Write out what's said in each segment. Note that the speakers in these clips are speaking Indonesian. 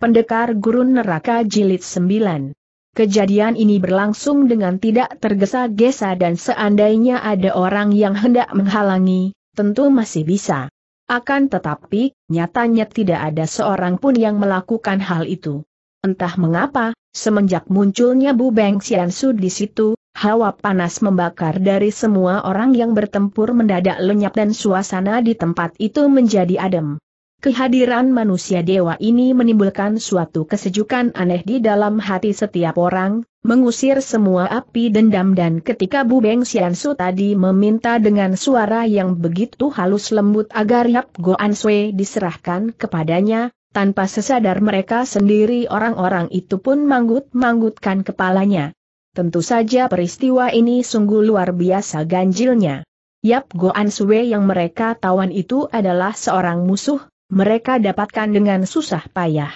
Pendekar Gurun Neraka Jilid 9 Kejadian ini berlangsung dengan tidak tergesa-gesa dan seandainya ada orang yang hendak menghalangi, tentu masih bisa. Akan tetapi, nyatanya tidak ada seorang pun yang melakukan hal itu. Entah mengapa, semenjak munculnya Bu Beng Xiansu di situ, hawa panas membakar dari semua orang yang bertempur mendadak lenyap dan suasana di tempat itu menjadi adem. Kehadiran manusia dewa ini menimbulkan suatu kesejukan aneh di dalam hati setiap orang, mengusir semua api dendam dan ketika Bu Beng Xiansu tadi meminta dengan suara yang begitu halus lembut agar Yap An Sui diserahkan kepadanya, tanpa sesadar mereka sendiri orang-orang itu pun manggut-manggutkan kepalanya. Tentu saja peristiwa ini sungguh luar biasa ganjilnya. Yap An Sui yang mereka tawan itu adalah seorang musuh mereka dapatkan dengan susah payah.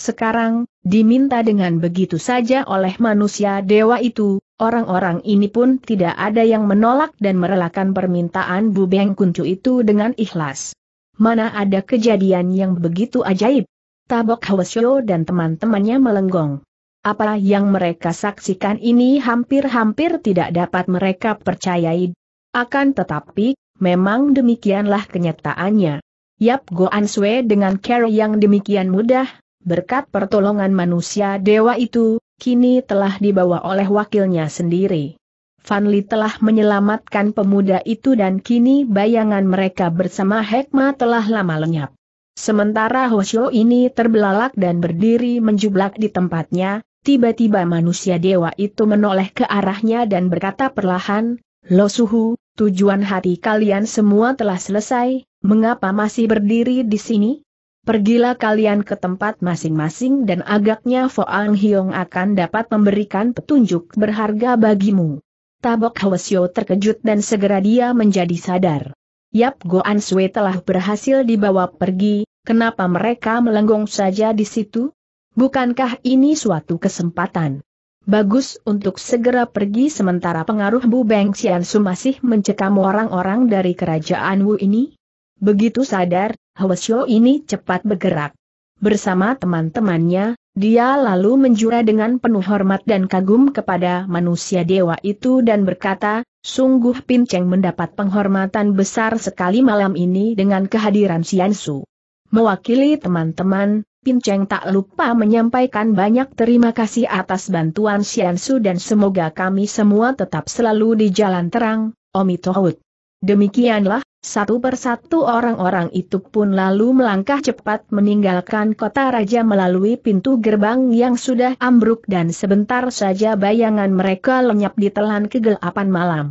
Sekarang, diminta dengan begitu saja oleh manusia dewa itu, orang-orang ini pun tidak ada yang menolak dan merelakan permintaan Bu Beng Kuncu itu dengan ikhlas. Mana ada kejadian yang begitu ajaib? Tabok Hwasyo dan teman-temannya melenggong. Apa yang mereka saksikan ini hampir-hampir tidak dapat mereka percayai. Akan tetapi, memang demikianlah kenyataannya. Yap Goan Sue dengan cara yang demikian mudah, berkat pertolongan manusia dewa itu, kini telah dibawa oleh wakilnya sendiri. Li telah menyelamatkan pemuda itu dan kini bayangan mereka bersama Hekma telah lama lenyap. Sementara Hoshio ini terbelalak dan berdiri menjublak di tempatnya, tiba-tiba manusia dewa itu menoleh ke arahnya dan berkata perlahan, Lo Suhu, tujuan hati kalian semua telah selesai, Mengapa masih berdiri di sini? Pergilah kalian ke tempat masing-masing dan agaknya Foang Hiong akan dapat memberikan petunjuk berharga bagimu. Tabok Hwasyo terkejut dan segera dia menjadi sadar. Yap Goan Sui telah berhasil dibawa pergi, kenapa mereka melenggong saja di situ? Bukankah ini suatu kesempatan? Bagus untuk segera pergi sementara pengaruh Bu Beng Xiansu masih mencekam orang-orang dari kerajaan Wu ini? Begitu sadar, Hwasyo ini cepat bergerak. Bersama teman-temannya, dia lalu menjura dengan penuh hormat dan kagum kepada manusia dewa itu dan berkata, sungguh Pinceng mendapat penghormatan besar sekali malam ini dengan kehadiran Siansu. Mewakili teman-teman, Pinceng tak lupa menyampaikan banyak terima kasih atas bantuan Siansu dan semoga kami semua tetap selalu di jalan terang, Omitohut. Demikianlah, satu persatu orang-orang itu pun lalu melangkah cepat meninggalkan kota raja melalui pintu gerbang yang sudah ambruk dan sebentar saja bayangan mereka lenyap ditelan kegelapan malam.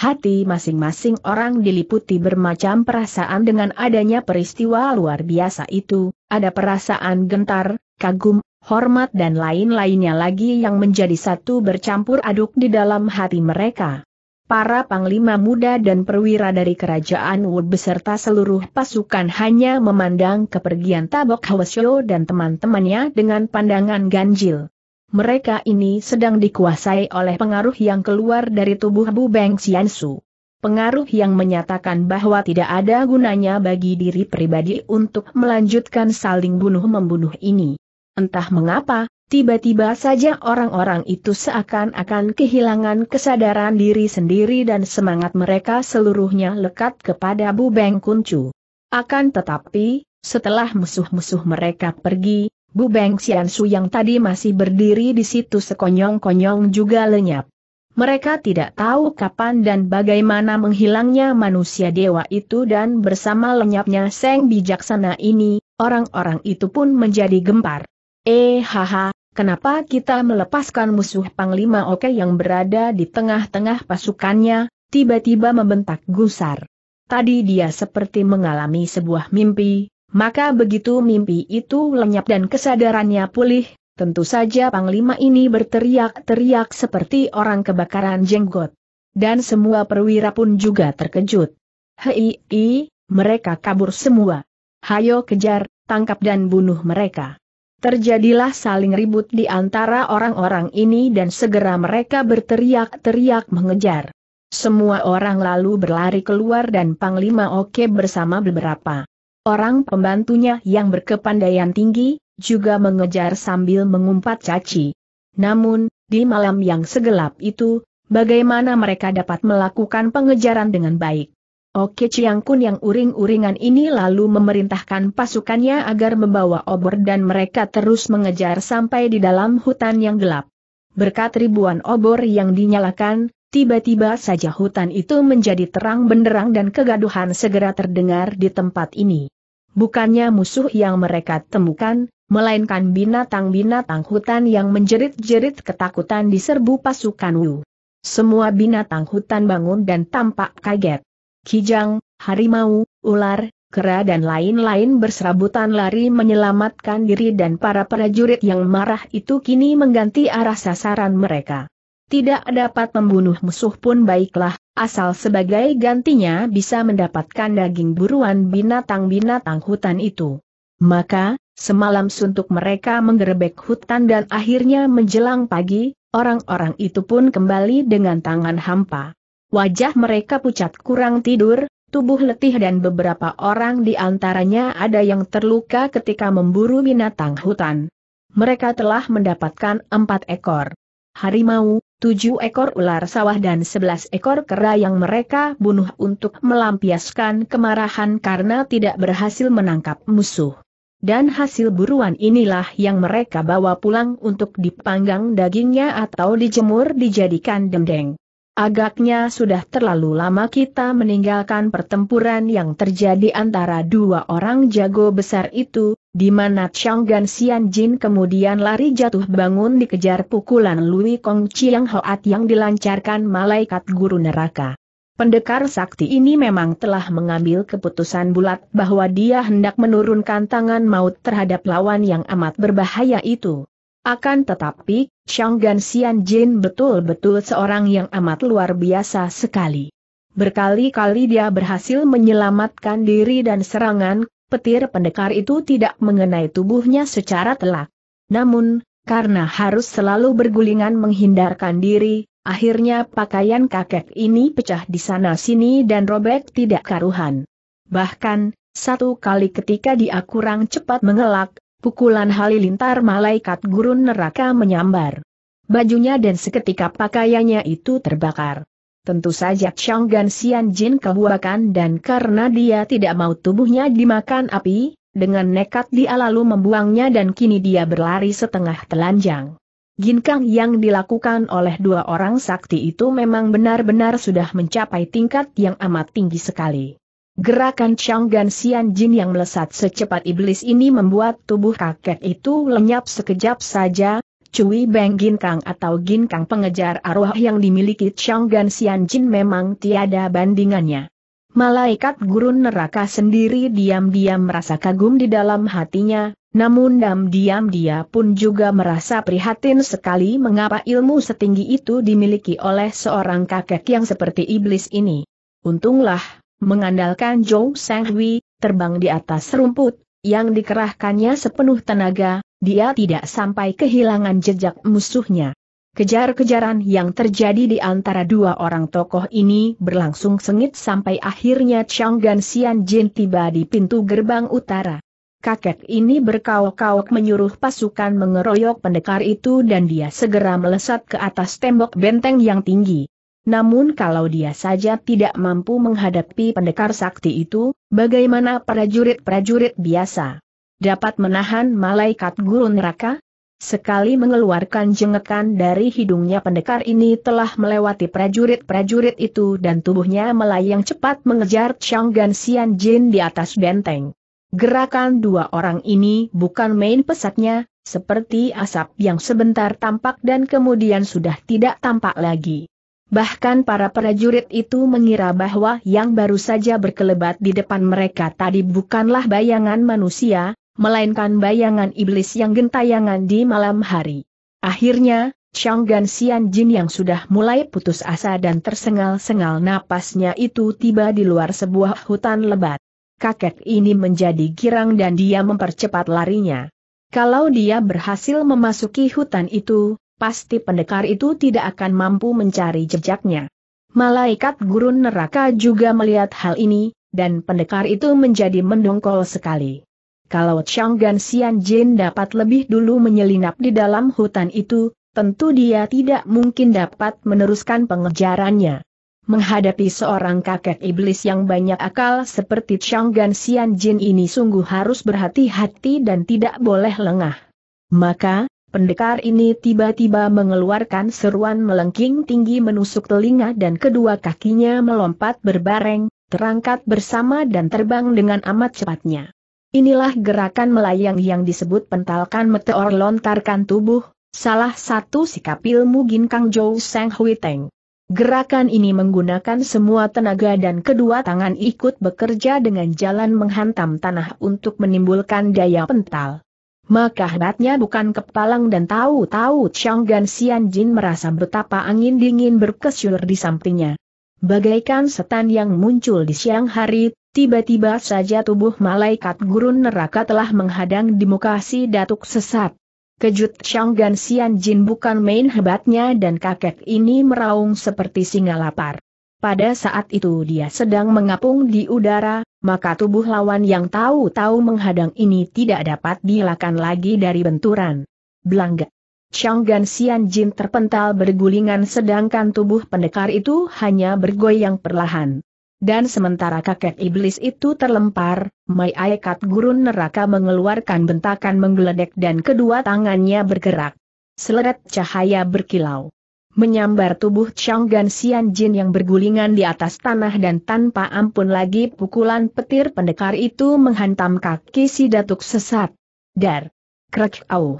Hati masing-masing orang diliputi bermacam perasaan dengan adanya peristiwa luar biasa itu, ada perasaan gentar, kagum, hormat dan lain-lainnya lagi yang menjadi satu bercampur aduk di dalam hati mereka para panglima muda dan perwira dari kerajaan Wu beserta seluruh pasukan hanya memandang kepergian Tabok Hwasyo dan teman-temannya dengan pandangan ganjil. Mereka ini sedang dikuasai oleh pengaruh yang keluar dari tubuh Bu Beng Xiansu. Pengaruh yang menyatakan bahwa tidak ada gunanya bagi diri pribadi untuk melanjutkan saling bunuh-membunuh ini. Entah mengapa, Tiba-tiba saja orang-orang itu seakan-akan kehilangan kesadaran diri sendiri dan semangat mereka seluruhnya lekat kepada Bu Beng Kuncu. Akan tetapi, setelah musuh-musuh mereka pergi, Bu Beng Xiansu yang tadi masih berdiri di situ sekonyong-konyong juga lenyap. Mereka tidak tahu kapan dan bagaimana menghilangnya manusia dewa itu dan bersama lenyapnya Seng Bijaksana ini, orang-orang itu pun menjadi gempar. Eh haha, kenapa kita melepaskan musuh Panglima Oke yang berada di tengah-tengah pasukannya, tiba-tiba membentak gusar. Tadi dia seperti mengalami sebuah mimpi, maka begitu mimpi itu lenyap dan kesadarannya pulih, tentu saja Panglima ini berteriak-teriak seperti orang kebakaran jenggot. Dan semua perwira pun juga terkejut. Hei, mereka kabur semua. Hayo kejar, tangkap dan bunuh mereka. Terjadilah saling ribut di antara orang-orang ini dan segera mereka berteriak-teriak mengejar. Semua orang lalu berlari keluar dan Panglima Oke bersama beberapa orang pembantunya yang berkepandaian tinggi, juga mengejar sambil mengumpat caci. Namun, di malam yang segelap itu, bagaimana mereka dapat melakukan pengejaran dengan baik? Oke Kun yang uring-uringan ini lalu memerintahkan pasukannya agar membawa obor dan mereka terus mengejar sampai di dalam hutan yang gelap. Berkat ribuan obor yang dinyalakan, tiba-tiba saja hutan itu menjadi terang benderang dan kegaduhan segera terdengar di tempat ini. Bukannya musuh yang mereka temukan, melainkan binatang-binatang hutan yang menjerit-jerit ketakutan di serbu pasukan Wu. Semua binatang hutan bangun dan tampak kaget kijang, harimau, ular, kera dan lain-lain berserabutan lari menyelamatkan diri dan para prajurit yang marah itu kini mengganti arah sasaran mereka. Tidak dapat membunuh musuh pun baiklah, asal sebagai gantinya bisa mendapatkan daging buruan binatang-binatang hutan itu. Maka, semalam suntuk mereka menggerebek hutan dan akhirnya menjelang pagi, orang-orang itu pun kembali dengan tangan hampa. Wajah mereka pucat kurang tidur, tubuh letih dan beberapa orang di antaranya ada yang terluka ketika memburu binatang hutan. Mereka telah mendapatkan empat ekor harimau, tujuh ekor ular sawah dan sebelas ekor kera yang mereka bunuh untuk melampiaskan kemarahan karena tidak berhasil menangkap musuh. Dan hasil buruan inilah yang mereka bawa pulang untuk dipanggang dagingnya atau dijemur dijadikan dendeng. Agaknya sudah terlalu lama kita meninggalkan pertempuran yang terjadi antara dua orang jago besar itu, di mana Chang Gan Xian Jin kemudian lari jatuh bangun dikejar pukulan Lui Kong Chiang Hoat yang dilancarkan malaikat guru neraka. Pendekar sakti ini memang telah mengambil keputusan bulat bahwa dia hendak menurunkan tangan maut terhadap lawan yang amat berbahaya itu. Akan tetapi, Gan Xian Jin betul-betul seorang yang amat luar biasa sekali. Berkali-kali dia berhasil menyelamatkan diri dan serangan, petir pendekar itu tidak mengenai tubuhnya secara telak. Namun, karena harus selalu bergulingan menghindarkan diri, akhirnya pakaian kakek ini pecah di sana-sini dan robek tidak karuhan. Bahkan, satu kali ketika dia kurang cepat mengelak, Pukulan halilintar malaikat gurun neraka menyambar. Bajunya dan seketika pakaiannya itu terbakar. Tentu saja Chang Gan Xian Jin kebuakan dan karena dia tidak mau tubuhnya dimakan api, dengan nekat dia lalu membuangnya dan kini dia berlari setengah telanjang. Ginkang yang dilakukan oleh dua orang sakti itu memang benar-benar sudah mencapai tingkat yang amat tinggi sekali. Gerakan Chang Gan Xian Jin yang melesat secepat iblis ini membuat tubuh kakek itu lenyap sekejap saja, Cui Beng Kang atau Gin Kang pengejar arwah yang dimiliki Chang Gan Xian Jin memang tiada bandingannya. Malaikat gurun neraka sendiri diam-diam merasa kagum di dalam hatinya, namun diam-diam dia pun juga merasa prihatin sekali mengapa ilmu setinggi itu dimiliki oleh seorang kakek yang seperti iblis ini. Untunglah, Mengandalkan Zhou Sanghui, terbang di atas rumput, yang dikerahkannya sepenuh tenaga, dia tidak sampai kehilangan jejak musuhnya. Kejar-kejaran yang terjadi di antara dua orang tokoh ini berlangsung sengit sampai akhirnya Chang Gan Xian Jin tiba di pintu gerbang utara. Kakek ini berkauk-kauk menyuruh pasukan mengeroyok pendekar itu dan dia segera melesat ke atas tembok benteng yang tinggi. Namun kalau dia saja tidak mampu menghadapi pendekar sakti itu, bagaimana prajurit-prajurit biasa? Dapat menahan malaikat gurun neraka? Sekali mengeluarkan jengekan dari hidungnya pendekar ini telah melewati prajurit-prajurit itu dan tubuhnya melayang cepat mengejar Changgan Xian Jin di atas benteng. Gerakan dua orang ini bukan main pesatnya, seperti asap yang sebentar tampak dan kemudian sudah tidak tampak lagi. Bahkan para prajurit itu mengira bahwa yang baru saja berkelebat di depan mereka tadi bukanlah bayangan manusia, melainkan bayangan iblis yang gentayangan di malam hari. Akhirnya, Chang Gan Xian Jin yang sudah mulai putus asa dan tersengal-sengal napasnya itu tiba di luar sebuah hutan lebat. Kakek ini menjadi girang dan dia mempercepat larinya. Kalau dia berhasil memasuki hutan itu, pasti pendekar itu tidak akan mampu mencari jejaknya. Malaikat gurun neraka juga melihat hal ini, dan pendekar itu menjadi mendongkol sekali. Kalau Chang Gan Xian Jin dapat lebih dulu menyelinap di dalam hutan itu, tentu dia tidak mungkin dapat meneruskan pengejarannya. Menghadapi seorang kakek iblis yang banyak akal seperti Chang Gan Xian Jin ini sungguh harus berhati-hati dan tidak boleh lengah. Maka, Pendekar ini tiba-tiba mengeluarkan seruan melengking tinggi menusuk telinga dan kedua kakinya melompat berbareng, terangkat bersama dan terbang dengan amat cepatnya. Inilah gerakan melayang yang disebut pentalkan meteor lontarkan tubuh, salah satu sikap ilmu Ginkang Zhou Sang Hui Teng. Gerakan ini menggunakan semua tenaga dan kedua tangan ikut bekerja dengan jalan menghantam tanah untuk menimbulkan daya pental. Maka hebatnya bukan kepalang dan tahu-tahu Chang Gan Xian Jin merasa betapa angin dingin berkesyur di sampingnya. Bagaikan setan yang muncul di siang hari, tiba-tiba saja tubuh malaikat gurun neraka telah menghadang di muka si datuk sesat. Kejut Chang Gan Xian Jin bukan main hebatnya dan kakek ini meraung seperti singa lapar. Pada saat itu dia sedang mengapung di udara, maka tubuh lawan yang tahu-tahu menghadang ini tidak dapat dilakukan lagi dari benturan. Belangga. Gan Xian Jin terpental bergulingan sedangkan tubuh pendekar itu hanya bergoyang perlahan. Dan sementara kakek iblis itu terlempar, Mai Aekat gurun neraka mengeluarkan bentakan menggeledek dan kedua tangannya bergerak. Seleret cahaya berkilau menyambar tubuh Chang Gan Xian Jin yang bergulingan di atas tanah dan tanpa ampun lagi pukulan petir pendekar itu menghantam kaki si datuk sesat. Dar! Krek auh!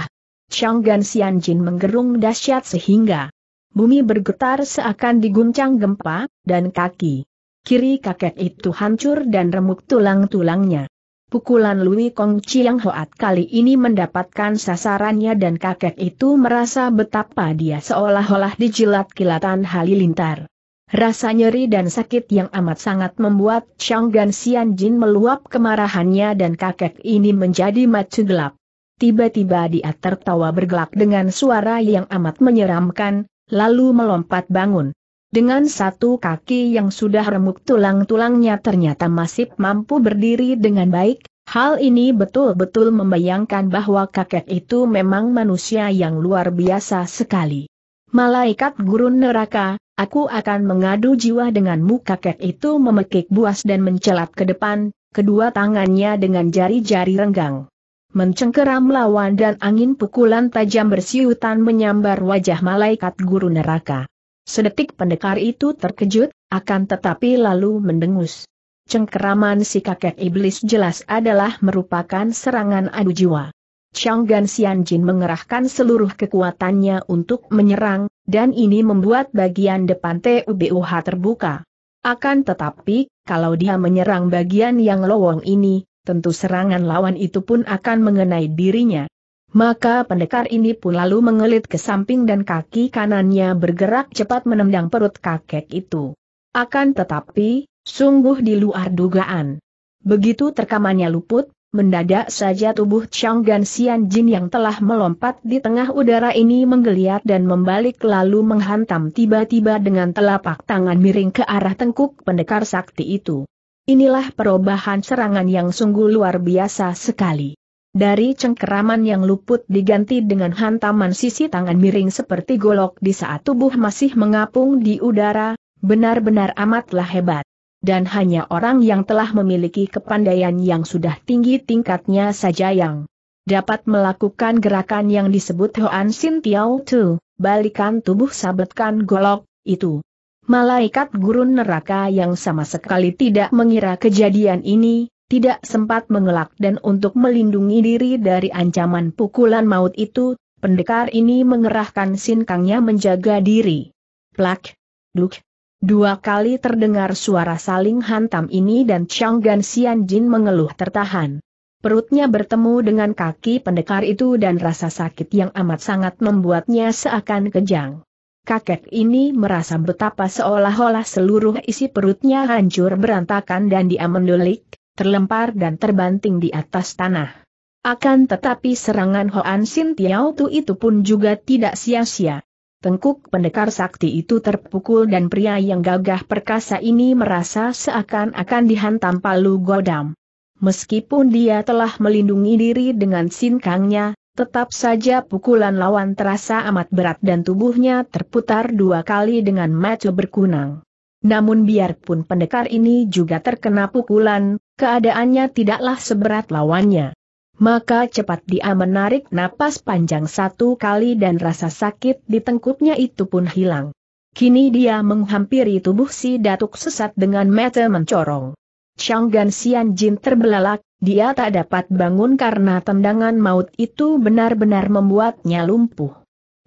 Chang Gan Xian Jin menggerung dahsyat sehingga bumi bergetar seakan diguncang gempa, dan kaki kiri kakek itu hancur dan remuk tulang-tulangnya. Pukulan Lui Kong Chiang Hoat kali ini mendapatkan sasarannya dan kakek itu merasa betapa dia seolah-olah dijilat kilatan halilintar. Rasa nyeri dan sakit yang amat sangat membuat Chang Gan Xian Jin meluap kemarahannya dan kakek ini menjadi macu gelap. Tiba-tiba dia tertawa bergelak dengan suara yang amat menyeramkan, lalu melompat bangun. Dengan satu kaki yang sudah remuk tulang-tulangnya ternyata masih mampu berdiri dengan baik, hal ini betul-betul membayangkan bahwa kakek itu memang manusia yang luar biasa sekali. Malaikat gurun neraka, aku akan mengadu jiwa denganmu kakek itu memekik buas dan mencelat ke depan, kedua tangannya dengan jari-jari renggang. Mencengkeram lawan dan angin pukulan tajam bersiutan menyambar wajah malaikat guru neraka. Sedetik pendekar itu terkejut, akan tetapi lalu mendengus. Cengkeraman si kakek iblis jelas adalah merupakan serangan adu jiwa. Chang Gan Jin mengerahkan seluruh kekuatannya untuk menyerang, dan ini membuat bagian depan TUBUH terbuka. Akan tetapi, kalau dia menyerang bagian yang lowong ini, tentu serangan lawan itu pun akan mengenai dirinya. Maka pendekar ini pun lalu mengelit ke samping dan kaki kanannya bergerak cepat menendang perut kakek itu. Akan tetapi, sungguh di luar dugaan. Begitu terkamannya luput, mendadak saja tubuh Chang Gan Xian Jin yang telah melompat di tengah udara ini menggeliat dan membalik lalu menghantam tiba-tiba dengan telapak tangan miring ke arah tengkuk pendekar sakti itu. Inilah perubahan serangan yang sungguh luar biasa sekali. Dari cengkeraman yang luput diganti dengan hantaman sisi tangan miring seperti golok di saat tubuh masih mengapung di udara, benar-benar amatlah hebat. Dan hanya orang yang telah memiliki kepandaian yang sudah tinggi tingkatnya saja yang dapat melakukan gerakan yang disebut Hoan Sin Tiao Tu, balikan tubuh sabetkan golok, itu. Malaikat gurun neraka yang sama sekali tidak mengira kejadian ini, tidak sempat mengelak dan untuk melindungi diri dari ancaman pukulan maut itu, pendekar ini mengerahkan sinkangnya menjaga diri. Plak, duk. Dua kali terdengar suara saling hantam ini dan Chang Gan Xian Jin mengeluh tertahan. Perutnya bertemu dengan kaki pendekar itu dan rasa sakit yang amat sangat membuatnya seakan kejang. Kakek ini merasa betapa seolah-olah seluruh isi perutnya hancur berantakan dan dia mendulik, terlempar dan terbanting di atas tanah. Akan tetapi serangan Hoan Sin Tiao Tu itu pun juga tidak sia-sia. Tengkuk pendekar sakti itu terpukul dan pria yang gagah perkasa ini merasa seakan-akan dihantam palu godam. Meskipun dia telah melindungi diri dengan sinkangnya, tetap saja pukulan lawan terasa amat berat dan tubuhnya terputar dua kali dengan mata berkunang. Namun biarpun pendekar ini juga terkena pukulan, keadaannya tidaklah seberat lawannya. Maka cepat dia menarik napas panjang satu kali dan rasa sakit di tengkuknya itu pun hilang. Kini dia menghampiri tubuh si datuk sesat dengan mata mencorong. Chang Gan Xian Jin terbelalak, dia tak dapat bangun karena tendangan maut itu benar-benar membuatnya lumpuh.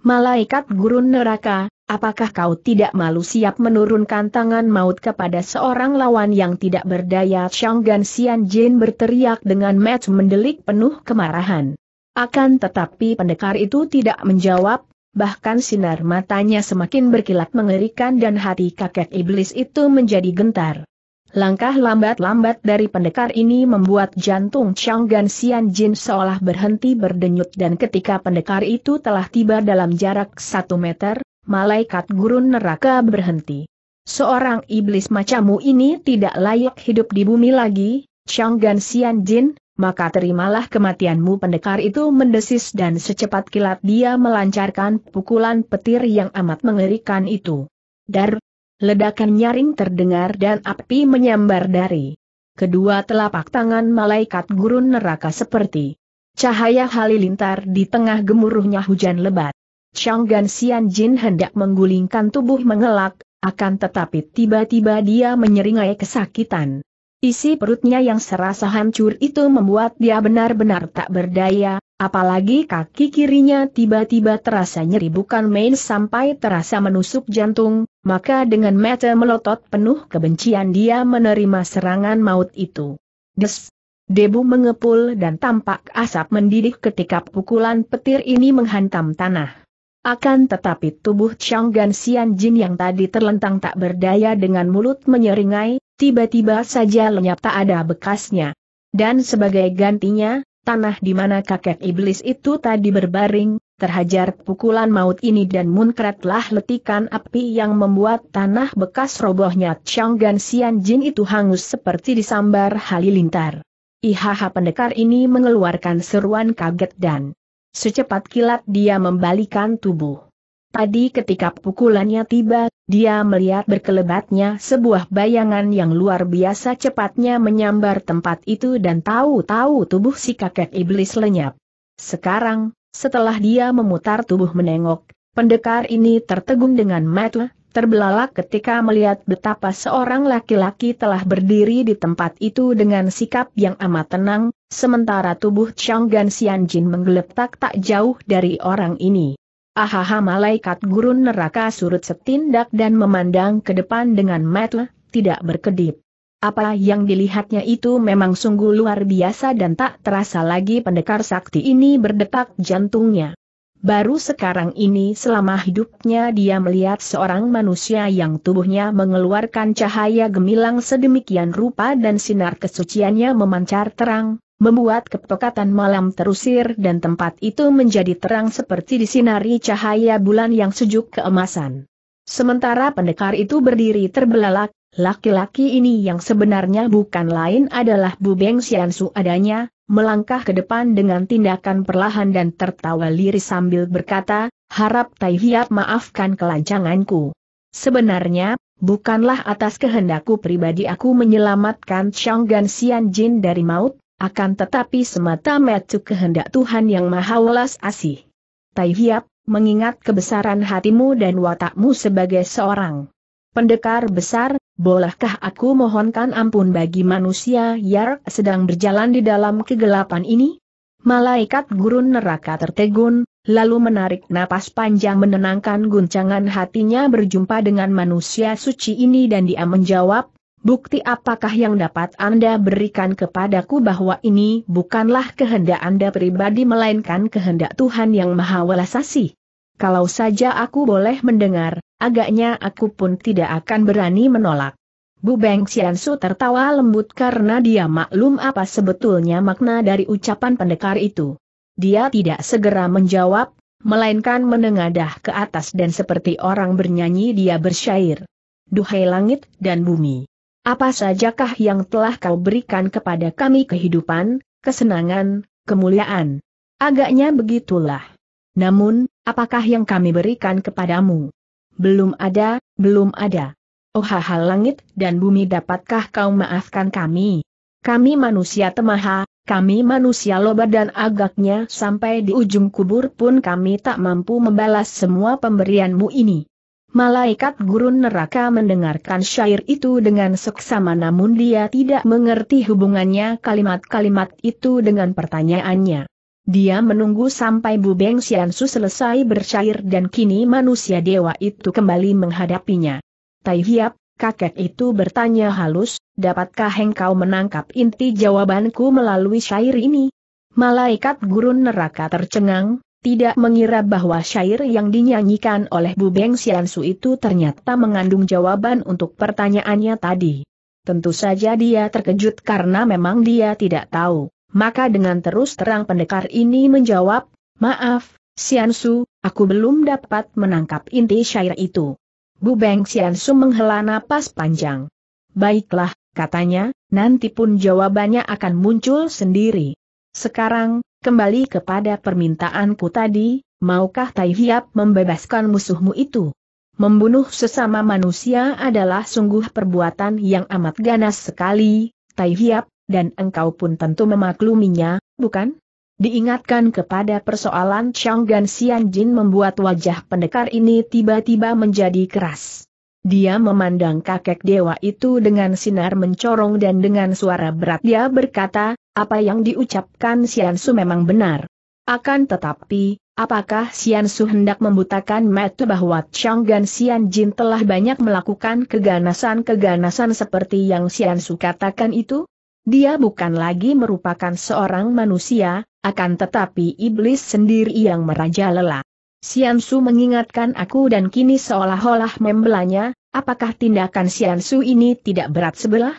Malaikat gurun neraka, Apakah kau tidak malu siap menurunkan tangan maut kepada seorang lawan yang tidak berdaya? Chang Gan Xian Jin berteriak dengan match mendelik penuh kemarahan. Akan tetapi pendekar itu tidak menjawab, bahkan sinar matanya semakin berkilat mengerikan dan hati kakek iblis itu menjadi gentar. Langkah lambat-lambat dari pendekar ini membuat jantung Chang Gan Xian Jin seolah berhenti berdenyut dan ketika pendekar itu telah tiba dalam jarak satu meter, Malaikat gurun neraka berhenti. Seorang iblis macammu ini tidak layak hidup di bumi lagi, Changgan Xian Jin, maka terimalah kematianmu pendekar itu mendesis dan secepat kilat dia melancarkan pukulan petir yang amat mengerikan itu. Dar, ledakan nyaring terdengar dan api menyambar dari kedua telapak tangan malaikat gurun neraka seperti cahaya halilintar di tengah gemuruhnya hujan lebat. Gan Xian Jin hendak menggulingkan tubuh mengelak, akan tetapi tiba-tiba dia menyeringai kesakitan. Isi perutnya yang serasa hancur itu membuat dia benar-benar tak berdaya, apalagi kaki kirinya tiba-tiba terasa nyeri bukan main sampai terasa menusuk jantung, maka dengan mata melotot penuh kebencian dia menerima serangan maut itu. Des! Debu mengepul dan tampak asap mendidih ketika pukulan petir ini menghantam tanah. Akan tetapi tubuh Chang Gan Xian Jin yang tadi terlentang tak berdaya dengan mulut menyeringai, tiba-tiba saja lenyap tak ada bekasnya. Dan sebagai gantinya, tanah di mana kakek iblis itu tadi berbaring, terhajar pukulan maut ini dan munkratlah letikan api yang membuat tanah bekas robohnya Chang Gan Xian Jin itu hangus seperti disambar halilintar. Ihaha pendekar ini mengeluarkan seruan kaget dan Secepat kilat dia membalikan tubuh. Tadi ketika pukulannya tiba, dia melihat berkelebatnya sebuah bayangan yang luar biasa cepatnya menyambar tempat itu dan tahu-tahu tubuh si kakek iblis lenyap. Sekarang, setelah dia memutar tubuh menengok, pendekar ini tertegun dengan mata, terbelalak ketika melihat betapa seorang laki-laki telah berdiri di tempat itu dengan sikap yang amat tenang, sementara tubuh Chang Gan Xian Jin menggeletak tak jauh dari orang ini. Ahaha malaikat gurun neraka surut setindak dan memandang ke depan dengan mata tidak berkedip. Apa yang dilihatnya itu memang sungguh luar biasa dan tak terasa lagi pendekar sakti ini berdetak jantungnya. Baru sekarang ini selama hidupnya dia melihat seorang manusia yang tubuhnya mengeluarkan cahaya gemilang sedemikian rupa dan sinar kesuciannya memancar terang, membuat kepekatan malam terusir dan tempat itu menjadi terang seperti disinari cahaya bulan yang sejuk keemasan. Sementara pendekar itu berdiri terbelalak, laki-laki ini yang sebenarnya bukan lain adalah Bu Beng Xiansu adanya, melangkah ke depan dengan tindakan perlahan dan tertawa liris sambil berkata, harap Tai Hiap maafkan kelancanganku. Sebenarnya, bukanlah atas kehendakku pribadi aku menyelamatkan Gan Xian Jin dari maut, akan tetapi semata-mata kehendak Tuhan yang Maha Welas Asih. Tai Hiap, mengingat kebesaran hatimu dan watakmu sebagai seorang Pendekar besar, bolehkah aku mohonkan ampun bagi manusia yang sedang berjalan di dalam kegelapan ini? Malaikat gurun neraka tertegun, lalu menarik napas panjang menenangkan guncangan hatinya berjumpa dengan manusia suci ini dan dia menjawab, Bukti apakah yang dapat Anda berikan kepadaku bahwa ini bukanlah kehendak Anda pribadi melainkan kehendak Tuhan yang Maha Welasasi? Kalau saja aku boleh mendengar, Agaknya aku pun tidak akan berani menolak. Bu Beng Xiansu tertawa lembut karena dia maklum apa sebetulnya makna dari ucapan pendekar itu. Dia tidak segera menjawab, melainkan menengadah ke atas dan seperti orang bernyanyi dia bersyair. Duhai langit dan bumi. Apa sajakah yang telah kau berikan kepada kami kehidupan, kesenangan, kemuliaan. Agaknya begitulah. Namun, apakah yang kami berikan kepadamu? belum ada, belum ada. Oh haha langit dan bumi dapatkah kau maafkan kami? Kami manusia temaha, kami manusia loba dan agaknya sampai di ujung kubur pun kami tak mampu membalas semua pemberianmu ini. Malaikat gurun neraka mendengarkan syair itu dengan seksama namun dia tidak mengerti hubungannya kalimat-kalimat itu dengan pertanyaannya. Dia menunggu sampai Bu Beng Xiansu selesai bercair dan kini manusia dewa itu kembali menghadapinya. Tai Hiap, kakek itu bertanya halus, dapatkah engkau menangkap inti jawabanku melalui syair ini? Malaikat gurun neraka tercengang, tidak mengira bahwa syair yang dinyanyikan oleh Bu Beng Xiansu itu ternyata mengandung jawaban untuk pertanyaannya tadi. Tentu saja dia terkejut karena memang dia tidak tahu. Maka dengan terus terang pendekar ini menjawab, Maaf, Siansu, aku belum dapat menangkap inti syair itu. Bu Beng Siansu menghela napas panjang. Baiklah, katanya, nanti pun jawabannya akan muncul sendiri. Sekarang, kembali kepada permintaanku tadi, maukah Tai Hiap membebaskan musuhmu itu? Membunuh sesama manusia adalah sungguh perbuatan yang amat ganas sekali, Tai Hiap, dan engkau pun tentu memakluminya, bukan? Diingatkan kepada persoalan Chang Gan Xian Jin membuat wajah pendekar ini tiba-tiba menjadi keras. Dia memandang kakek dewa itu dengan sinar mencorong dan dengan suara berat dia berkata, apa yang diucapkan Su memang benar. Akan tetapi, apakah Su hendak membutakan mata bahwa Chang Gan Xian Jin telah banyak melakukan keganasan-keganasan seperti yang Su katakan itu? Dia bukan lagi merupakan seorang manusia, akan tetapi iblis sendiri yang merajalela. Siansu mengingatkan aku dan kini seolah-olah membelanya, apakah tindakan Siansu ini tidak berat sebelah?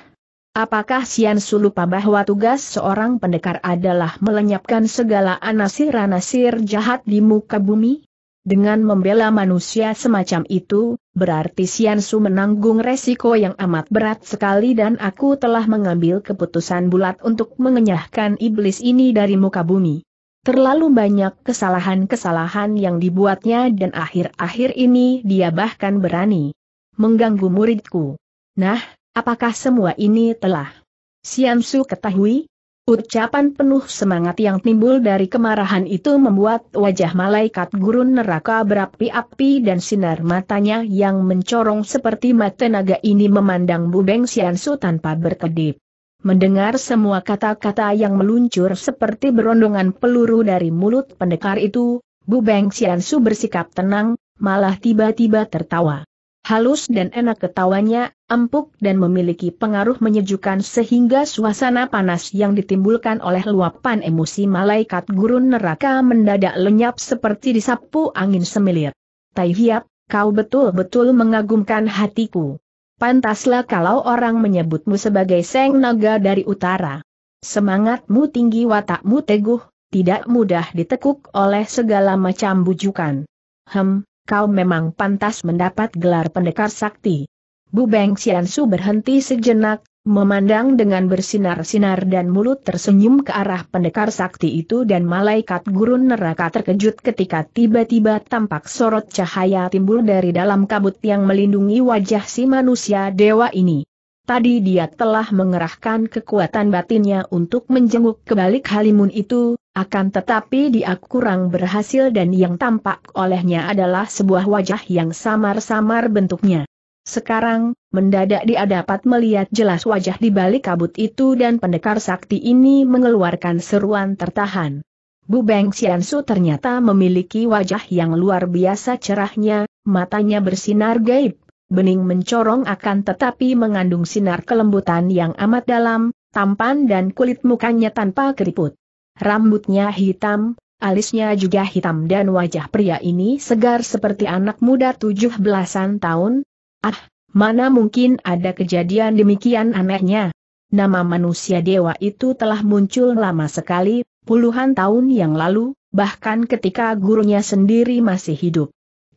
Apakah Siansu lupa bahwa tugas seorang pendekar adalah melenyapkan segala anasir-anasir jahat di muka bumi? Dengan membela manusia semacam itu, berarti Siansu menanggung resiko yang amat berat sekali dan aku telah mengambil keputusan bulat untuk mengenyahkan iblis ini dari muka bumi. Terlalu banyak kesalahan-kesalahan yang dibuatnya dan akhir-akhir ini dia bahkan berani mengganggu muridku. Nah, apakah semua ini telah Siansu ketahui? Ucapan penuh semangat yang timbul dari kemarahan itu membuat wajah malaikat gurun neraka berapi-api dan sinar matanya yang mencorong seperti mata naga ini memandang bu Sian Xiansu tanpa berkedip. Mendengar semua kata-kata yang meluncur seperti berondongan peluru dari mulut pendekar itu, bu Sian Xiansu bersikap tenang, malah tiba-tiba tertawa halus dan enak ketawanya, empuk dan memiliki pengaruh menyejukkan sehingga suasana panas yang ditimbulkan oleh luapan emosi malaikat gurun neraka mendadak lenyap seperti disapu angin semilir. Tai Hiap, kau betul-betul mengagumkan hatiku. Pantaslah kalau orang menyebutmu sebagai Seng Naga dari Utara. Semangatmu tinggi watakmu teguh, tidak mudah ditekuk oleh segala macam bujukan. Hem, kau memang pantas mendapat gelar pendekar sakti. Bu Beng Xiansu berhenti sejenak, memandang dengan bersinar-sinar dan mulut tersenyum ke arah pendekar sakti itu dan malaikat gurun neraka terkejut ketika tiba-tiba tampak sorot cahaya timbul dari dalam kabut yang melindungi wajah si manusia dewa ini. Tadi dia telah mengerahkan kekuatan batinnya untuk menjenguk kebalik halimun itu, akan tetapi dia kurang berhasil dan yang tampak olehnya adalah sebuah wajah yang samar-samar bentuknya. Sekarang, mendadak dia dapat melihat jelas wajah di balik kabut itu dan pendekar sakti ini mengeluarkan seruan tertahan. Bu Beng Xiansu ternyata memiliki wajah yang luar biasa cerahnya, matanya bersinar gaib, bening mencorong akan tetapi mengandung sinar kelembutan yang amat dalam, tampan dan kulit mukanya tanpa keriput rambutnya hitam, alisnya juga hitam dan wajah pria ini segar seperti anak muda tujuh belasan tahun. Ah, mana mungkin ada kejadian demikian anehnya. Nama manusia dewa itu telah muncul lama sekali, puluhan tahun yang lalu, bahkan ketika gurunya sendiri masih hidup.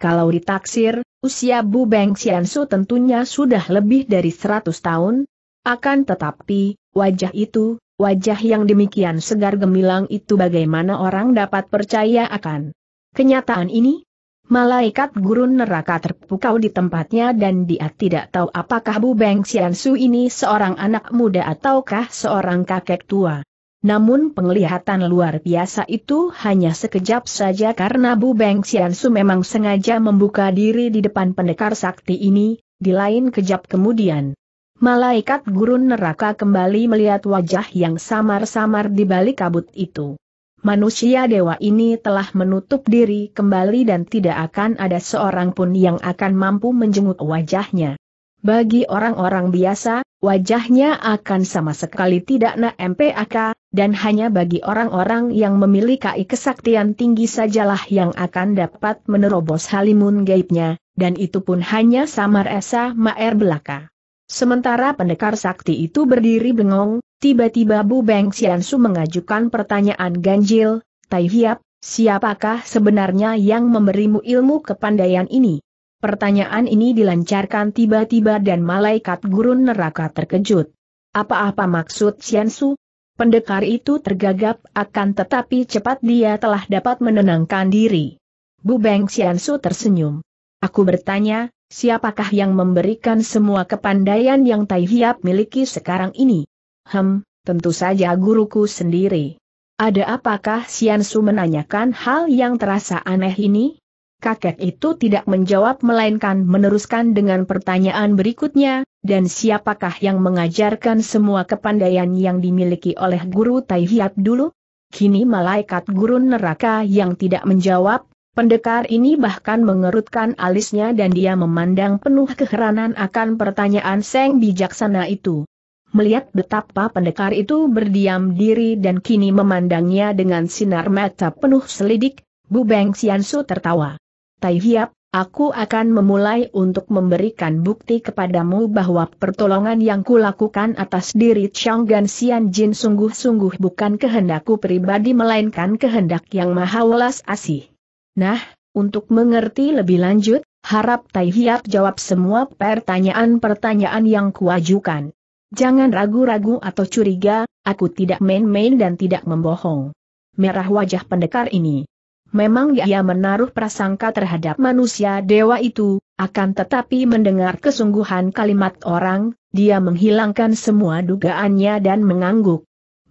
Kalau ditaksir, usia Bu Beng Xiansu tentunya sudah lebih dari seratus tahun. Akan tetapi, wajah itu, wajah yang demikian segar gemilang itu bagaimana orang dapat percaya akan kenyataan ini? Malaikat gurun neraka terpukau di tempatnya dan dia tidak tahu apakah Bu Beng Su ini seorang anak muda ataukah seorang kakek tua. Namun penglihatan luar biasa itu hanya sekejap saja karena Bu Beng Su memang sengaja membuka diri di depan pendekar sakti ini, di lain kejap kemudian. Malaikat gurun neraka kembali melihat wajah yang samar-samar di balik kabut itu. Manusia dewa ini telah menutup diri kembali dan tidak akan ada seorang pun yang akan mampu menjenguk wajahnya. Bagi orang-orang biasa, wajahnya akan sama sekali tidak na MPAK, dan hanya bagi orang-orang yang memiliki kesaktian tinggi sajalah yang akan dapat menerobos halimun gaibnya, dan itu pun hanya samar esa maer belaka. Sementara pendekar sakti itu berdiri bengong, tiba-tiba Bu Beng Xiansu mengajukan pertanyaan ganjil, Tai Hiap, siapakah sebenarnya yang memberimu ilmu kepandaian ini? Pertanyaan ini dilancarkan tiba-tiba dan malaikat gurun neraka terkejut. Apa-apa maksud Xiansu? Pendekar itu tergagap akan tetapi cepat dia telah dapat menenangkan diri. Bu Beng Xiansu tersenyum. Aku bertanya, siapakah yang memberikan semua kepandaian yang Tai Hiap miliki sekarang ini? Hem, tentu saja guruku sendiri. Ada apakah Sian Su menanyakan hal yang terasa aneh ini? Kakek itu tidak menjawab melainkan meneruskan dengan pertanyaan berikutnya, dan siapakah yang mengajarkan semua kepandaian yang dimiliki oleh guru Tai Hiap dulu? Kini malaikat gurun neraka yang tidak menjawab, Pendekar ini bahkan mengerutkan alisnya dan dia memandang penuh keheranan akan pertanyaan Seng bijaksana itu. Melihat betapa pendekar itu berdiam diri dan kini memandangnya dengan sinar mata penuh selidik, Bu Beng Xiansu tertawa. Tai Hiap, aku akan memulai untuk memberikan bukti kepadamu bahwa pertolongan yang kulakukan atas diri Chang Gan Xian Jin sungguh-sungguh bukan kehendakku pribadi melainkan kehendak yang maha welas asih. Nah, untuk mengerti lebih lanjut, harap Tai Hiap jawab semua pertanyaan-pertanyaan yang kuajukan. Jangan ragu-ragu atau curiga, aku tidak main-main dan tidak membohong. Merah wajah pendekar ini. Memang ia menaruh prasangka terhadap manusia dewa itu, akan tetapi mendengar kesungguhan kalimat orang, dia menghilangkan semua dugaannya dan mengangguk.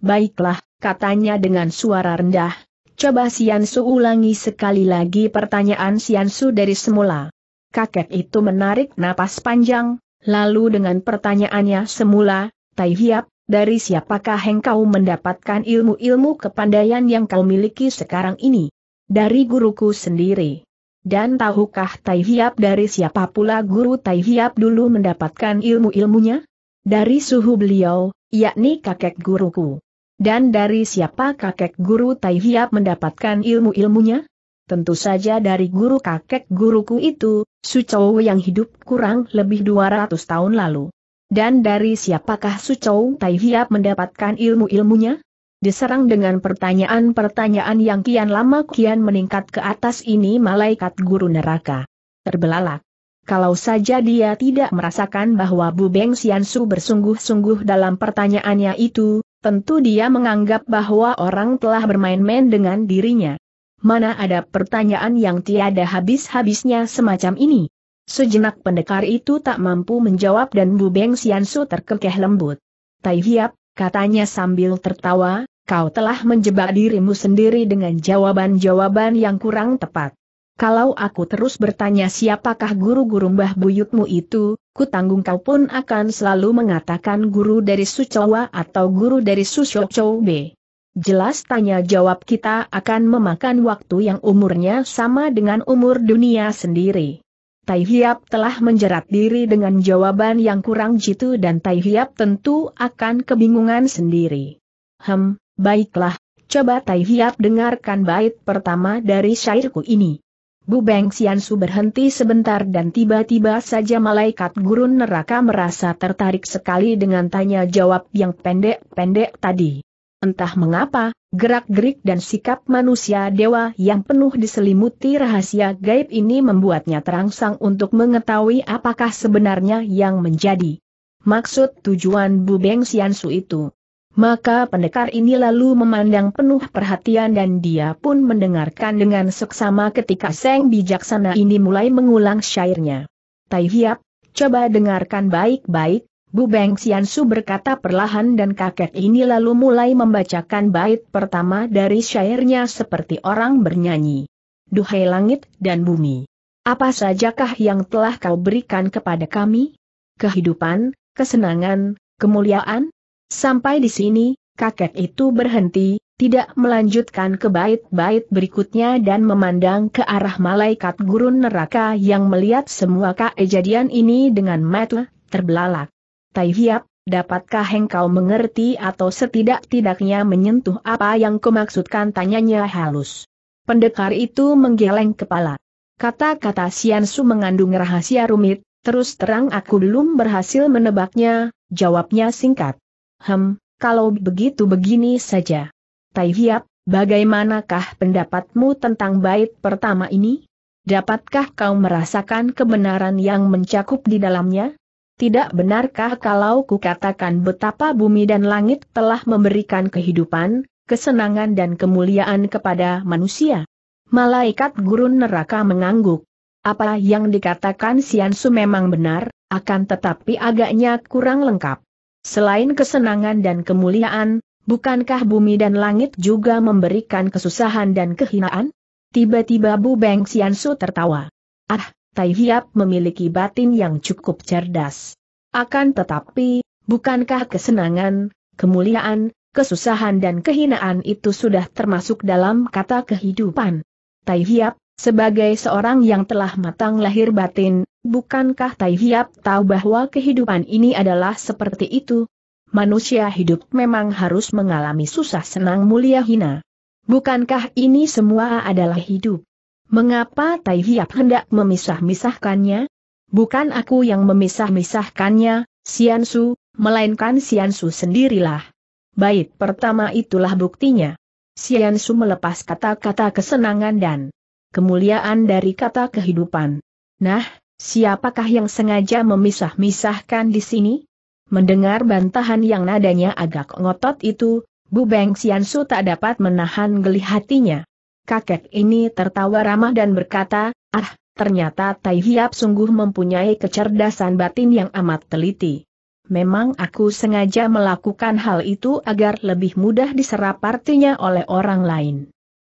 Baiklah, katanya dengan suara rendah, Coba Sian Su ulangi sekali lagi pertanyaan Sian Su dari semula. Kakek itu menarik napas panjang, lalu dengan pertanyaannya semula, Tai Hiap, dari siapakah engkau mendapatkan ilmu-ilmu kepandaian yang kau miliki sekarang ini? Dari guruku sendiri. Dan tahukah Tai Hiap dari siapa pula guru Tai Hiap dulu mendapatkan ilmu-ilmunya? Dari suhu beliau, yakni kakek guruku. Dan dari siapa kakek guru Tai Hiap mendapatkan ilmu-ilmunya? Tentu saja dari guru kakek guruku itu, Chou yang hidup kurang lebih 200 tahun lalu. Dan dari siapakah Chou Tai Hiap mendapatkan ilmu-ilmunya? Diserang dengan pertanyaan-pertanyaan yang kian lama kian meningkat ke atas ini malaikat guru neraka. Terbelalak. Kalau saja dia tidak merasakan bahwa Bu Beng Xiansu bersungguh-sungguh dalam pertanyaannya itu, Tentu dia menganggap bahwa orang telah bermain-main dengan dirinya. Mana ada pertanyaan yang tiada habis-habisnya semacam ini? Sejenak pendekar itu tak mampu menjawab dan Bu Beng Siansu terkekeh lembut. Tai Hiap, katanya sambil tertawa, kau telah menjebak dirimu sendiri dengan jawaban-jawaban yang kurang tepat kalau aku terus bertanya siapakah guru-guru mbah buyutmu itu, kutanggung tanggung kau pun akan selalu mengatakan guru dari Sucowa atau guru dari Susyocobe. Jelas tanya jawab kita akan memakan waktu yang umurnya sama dengan umur dunia sendiri. Tai Hiap telah menjerat diri dengan jawaban yang kurang jitu dan Tai Hiap tentu akan kebingungan sendiri. Hem, baiklah, coba Tai Hiap dengarkan bait pertama dari syairku ini. Bu Beng Xiansu berhenti sebentar dan tiba-tiba saja malaikat gurun neraka merasa tertarik sekali dengan tanya jawab yang pendek-pendek tadi. Entah mengapa, gerak-gerik dan sikap manusia dewa yang penuh diselimuti rahasia gaib ini membuatnya terangsang untuk mengetahui apakah sebenarnya yang menjadi maksud tujuan Bu Beng Xiansu itu. Maka pendekar ini lalu memandang penuh perhatian dan dia pun mendengarkan dengan seksama ketika Seng bijaksana ini mulai mengulang syairnya. Tai Hiap, coba dengarkan baik-baik, Bu Beng Sian Su berkata perlahan dan kakek ini lalu mulai membacakan bait pertama dari syairnya seperti orang bernyanyi. Duhai langit dan bumi. Apa sajakah yang telah kau berikan kepada kami? Kehidupan, kesenangan, kemuliaan, Sampai di sini, kakek itu berhenti, tidak melanjutkan ke bait-bait berikutnya dan memandang ke arah malaikat gurun neraka yang melihat semua kejadian ini dengan mata terbelalak. Tai Hiap, dapatkah engkau mengerti atau setidak-tidaknya menyentuh apa yang kumaksudkan tanyanya halus. Pendekar itu menggeleng kepala. Kata-kata Siansu mengandung rahasia rumit, terus terang aku belum berhasil menebaknya, jawabnya singkat. Hem, kalau begitu begini saja. Tai Hiap, bagaimanakah pendapatmu tentang bait pertama ini? Dapatkah kau merasakan kebenaran yang mencakup di dalamnya? Tidak benarkah kalau kukatakan betapa bumi dan langit telah memberikan kehidupan, kesenangan dan kemuliaan kepada manusia? Malaikat gurun neraka mengangguk. Apa yang dikatakan Sian Su memang benar, akan tetapi agaknya kurang lengkap. Selain kesenangan dan kemuliaan, bukankah bumi dan langit juga memberikan kesusahan dan kehinaan? Tiba-tiba Bu Beng Xiansu tertawa. Ah, Tai Hiap memiliki batin yang cukup cerdas. Akan tetapi, bukankah kesenangan, kemuliaan, kesusahan dan kehinaan itu sudah termasuk dalam kata kehidupan? Tai Hiap, sebagai seorang yang telah matang lahir batin, Bukankah Tai Hiap tahu bahwa kehidupan ini adalah seperti itu? Manusia hidup memang harus mengalami susah senang mulia hina. Bukankah ini semua adalah hidup? Mengapa Tai Hiap hendak memisah-misahkannya? Bukan aku yang memisah-misahkannya, Siansu, melainkan Siansu sendirilah. Baik, pertama itulah buktinya. Siansu melepas kata-kata kesenangan dan kemuliaan dari kata kehidupan. Nah, Siapakah yang sengaja memisah-misahkan di sini? Mendengar bantahan yang nadanya agak ngotot itu, Bu Beng Xiansu tak dapat menahan geli hatinya. Kakek ini tertawa ramah dan berkata, ah, ternyata Tai Hiap sungguh mempunyai kecerdasan batin yang amat teliti. Memang aku sengaja melakukan hal itu agar lebih mudah diserap partinya oleh orang lain.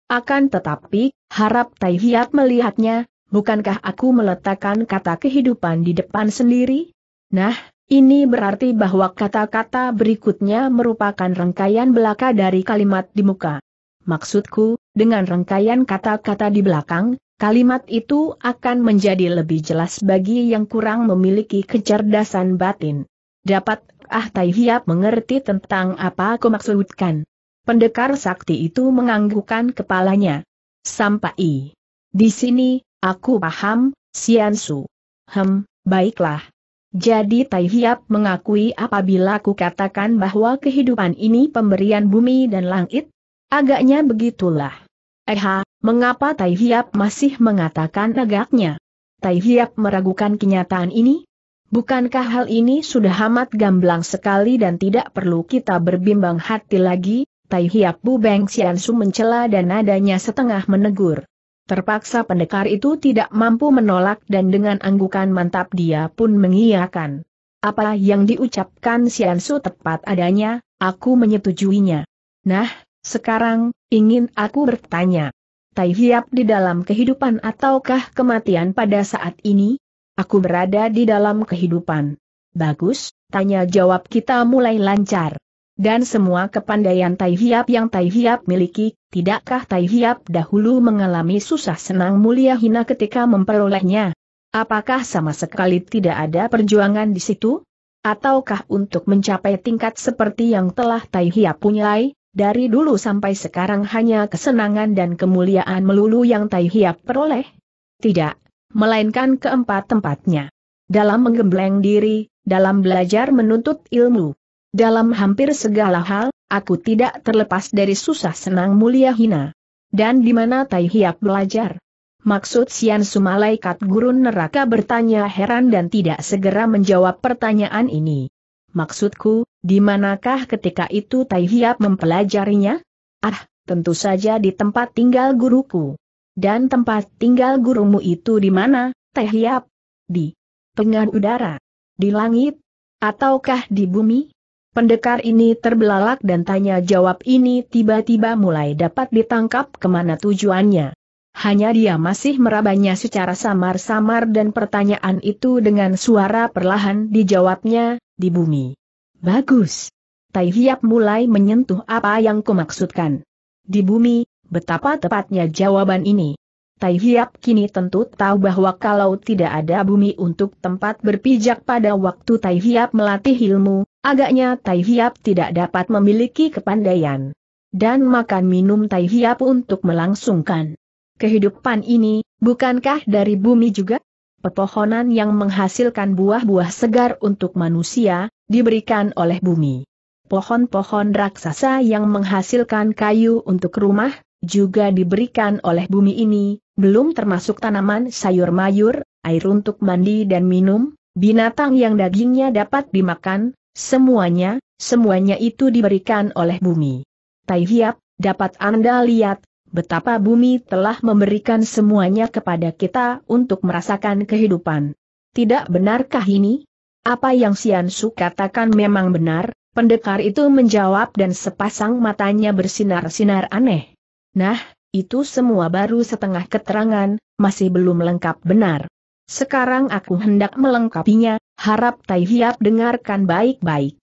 Akan tetapi, harap Tai Hiap melihatnya, Bukankah aku meletakkan kata kehidupan di depan sendiri? Nah, ini berarti bahwa kata-kata berikutnya merupakan rangkaian belaka dari kalimat di muka. Maksudku, dengan rangkaian kata-kata di belakang, kalimat itu akan menjadi lebih jelas bagi yang kurang memiliki kecerdasan batin. Dapat Ah Tai Hiap mengerti tentang apa aku maksudkan. Pendekar sakti itu menganggukkan kepalanya. Sampai di sini, Aku paham, Sian Su. Hem, baiklah. Jadi Tai Hiap mengakui apabila ku katakan bahwa kehidupan ini pemberian bumi dan langit? Agaknya begitulah. Eha, mengapa Tai Hiap masih mengatakan agaknya? Tai Hiap meragukan kenyataan ini? Bukankah hal ini sudah amat gamblang sekali dan tidak perlu kita berbimbang hati lagi? Tai Hiap Bu Beng Sian Su mencela dan nadanya setengah menegur. Terpaksa pendekar itu tidak mampu menolak dan dengan anggukan mantap dia pun mengiyakan. Apa yang diucapkan Siansu tepat adanya, aku menyetujuinya. Nah, sekarang, ingin aku bertanya. Tai Hiap di dalam kehidupan ataukah kematian pada saat ini? Aku berada di dalam kehidupan. Bagus, tanya jawab kita mulai lancar dan semua kepandaian Tai Hiap yang Tai Hiap miliki, tidakkah Tai Hiap dahulu mengalami susah senang mulia hina ketika memperolehnya? Apakah sama sekali tidak ada perjuangan di situ? Ataukah untuk mencapai tingkat seperti yang telah Tai Hiap punyai, dari dulu sampai sekarang hanya kesenangan dan kemuliaan melulu yang Tai Hiap peroleh? Tidak, melainkan keempat tempatnya. Dalam menggembleng diri, dalam belajar menuntut ilmu dalam hampir segala hal, aku tidak terlepas dari susah senang mulia hina. Dan di mana Tai Hiap belajar? Maksud Sian Sumalaikat Gurun Neraka bertanya heran dan tidak segera menjawab pertanyaan ini. Maksudku, di manakah ketika itu Tai Hiap mempelajarinya? Ah, tentu saja di tempat tinggal guruku. Dan tempat tinggal gurumu itu di mana, Tai Hiap? Di tengah udara? Di langit? Ataukah di bumi? Pendekar ini terbelalak dan tanya jawab ini tiba-tiba mulai dapat ditangkap kemana tujuannya. Hanya dia masih merabanya secara samar-samar dan pertanyaan itu dengan suara perlahan dijawabnya, di bumi. Bagus. Tai Hiap mulai menyentuh apa yang kumaksudkan. Di bumi, betapa tepatnya jawaban ini. Tai Hiap kini tentu tahu bahwa kalau tidak ada bumi untuk tempat berpijak pada waktu Tai Hiap melatih ilmu, Agaknya Tai Hiap tidak dapat memiliki kepandaian. Dan makan minum Tai Hiap untuk melangsungkan kehidupan ini, bukankah dari bumi juga? Pepohonan yang menghasilkan buah-buah segar untuk manusia, diberikan oleh bumi. Pohon-pohon raksasa yang menghasilkan kayu untuk rumah, juga diberikan oleh bumi ini, belum termasuk tanaman sayur mayur, air untuk mandi dan minum, binatang yang dagingnya dapat dimakan, Semuanya, semuanya itu diberikan oleh bumi. Tai Hiap, dapat Anda lihat, betapa bumi telah memberikan semuanya kepada kita untuk merasakan kehidupan. Tidak benarkah ini? Apa yang Sian Su katakan memang benar, pendekar itu menjawab dan sepasang matanya bersinar-sinar aneh. Nah, itu semua baru setengah keterangan, masih belum lengkap benar. Sekarang aku hendak melengkapinya, harap Tai Hiap dengarkan baik-baik.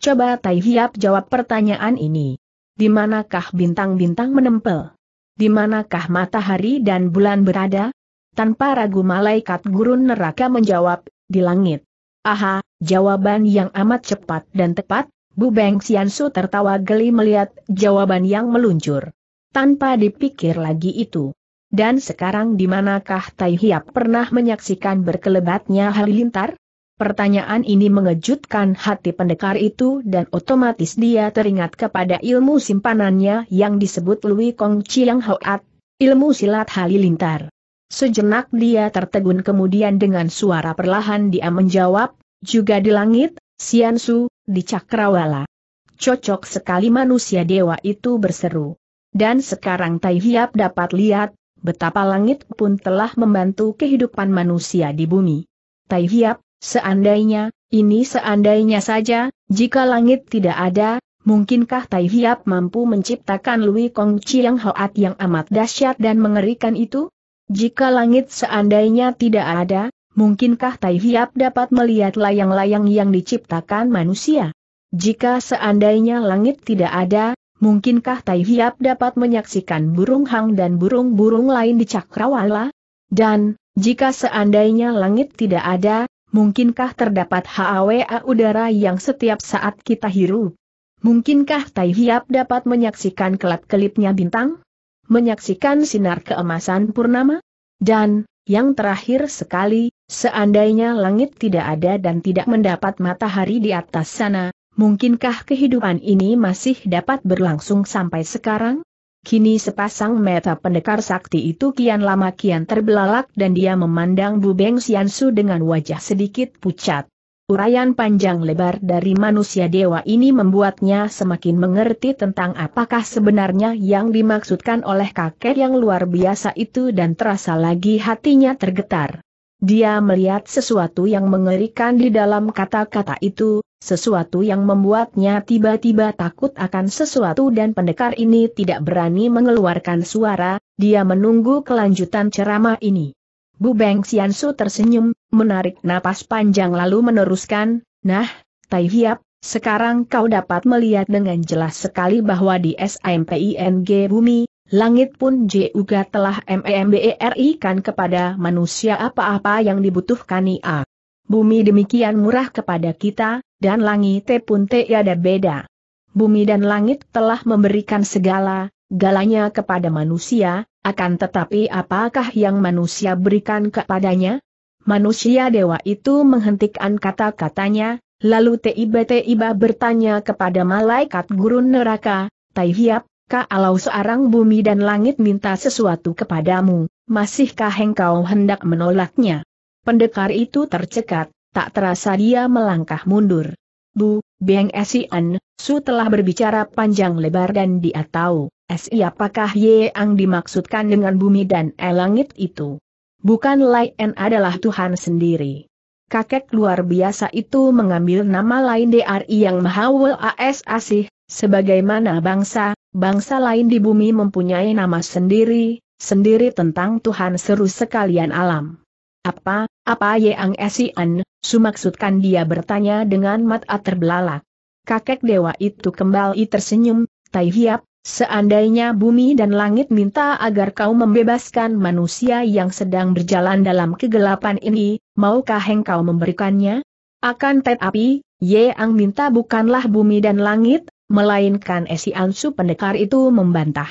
Coba Tai Hiap jawab pertanyaan ini. Di manakah bintang-bintang menempel? Di manakah matahari dan bulan berada? Tanpa ragu malaikat gurun neraka menjawab, di langit. Aha, jawaban yang amat cepat dan tepat, Bu Beng Xiansu tertawa geli melihat jawaban yang meluncur. Tanpa dipikir lagi itu. Dan sekarang di manakah Tai Hiap pernah menyaksikan berkelebatnya halilintar? Pertanyaan ini mengejutkan hati pendekar itu dan otomatis dia teringat kepada ilmu simpanannya yang disebut Lui Kong Chiang Hoat, ilmu silat halilintar. Sejenak dia tertegun kemudian dengan suara perlahan dia menjawab, juga di langit, Siansu, di Cakrawala. Cocok sekali manusia dewa itu berseru. Dan sekarang Tai Hiap dapat lihat, betapa langit pun telah membantu kehidupan manusia di bumi. Tai Hiap, seandainya, ini seandainya saja, jika langit tidak ada, mungkinkah Tai Hiap mampu menciptakan Lui Kong Chiang Hoat yang amat dahsyat dan mengerikan itu? Jika langit seandainya tidak ada, mungkinkah Tai Hiap dapat melihat layang-layang yang diciptakan manusia? Jika seandainya langit tidak ada, Mungkinkah Tai Hiap dapat menyaksikan burung hang dan burung-burung lain di cakrawala? Dan, jika seandainya langit tidak ada, mungkinkah terdapat HAWA udara yang setiap saat kita hirup? Mungkinkah Tai Hiap dapat menyaksikan kelap-kelipnya bintang? Menyaksikan sinar keemasan purnama? Dan, yang terakhir sekali, seandainya langit tidak ada dan tidak mendapat matahari di atas sana, Mungkinkah kehidupan ini masih dapat berlangsung sampai sekarang? Kini sepasang meta pendekar sakti itu kian lama kian terbelalak dan dia memandang Bu Beng Xiansu dengan wajah sedikit pucat. Uraian panjang lebar dari manusia dewa ini membuatnya semakin mengerti tentang apakah sebenarnya yang dimaksudkan oleh kakek yang luar biasa itu dan terasa lagi hatinya tergetar. Dia melihat sesuatu yang mengerikan di dalam kata-kata itu, sesuatu yang membuatnya tiba-tiba takut akan sesuatu dan pendekar ini tidak berani mengeluarkan suara, dia menunggu kelanjutan ceramah ini. Bu Beng Xiansu tersenyum, menarik napas panjang lalu meneruskan, Nah, Tai Hiap, sekarang kau dapat melihat dengan jelas sekali bahwa di SMPING Bumi, Langit pun juga telah memberi kan kepada manusia apa-apa yang dibutuhkan ia. Bumi demikian murah kepada kita, dan langit pun tiada beda. Bumi dan langit telah memberikan segala, galanya kepada manusia, akan tetapi apakah yang manusia berikan kepadanya? Manusia dewa itu menghentikan kata-katanya, lalu tiba-tiba bertanya kepada malaikat gurun neraka, Taihiap kalau seorang bumi dan langit minta sesuatu kepadamu, masihkah engkau hendak menolaknya? Pendekar itu tercekat, tak terasa dia melangkah mundur. Bu, Beng Sian, Su telah berbicara panjang lebar dan dia tahu, Ye apakah yang dimaksudkan dengan bumi dan eh, langit itu. Bukan lain adalah Tuhan sendiri. Kakek luar biasa itu mengambil nama lain dari yang Mahawel AS Asih, sebagaimana bangsa, Bangsa lain di bumi mempunyai nama sendiri, sendiri tentang Tuhan seru sekalian alam. Apa, apa Yang Esian, sumaksudkan dia bertanya dengan mata terbelalak. Kakek dewa itu kembali tersenyum, Tai Hiap, seandainya bumi dan langit minta agar kau membebaskan manusia yang sedang berjalan dalam kegelapan ini, maukah engkau memberikannya? Akan tetapi, Ye Ang minta bukanlah bumi dan langit, melainkan Esi Ansu pendekar itu membantah.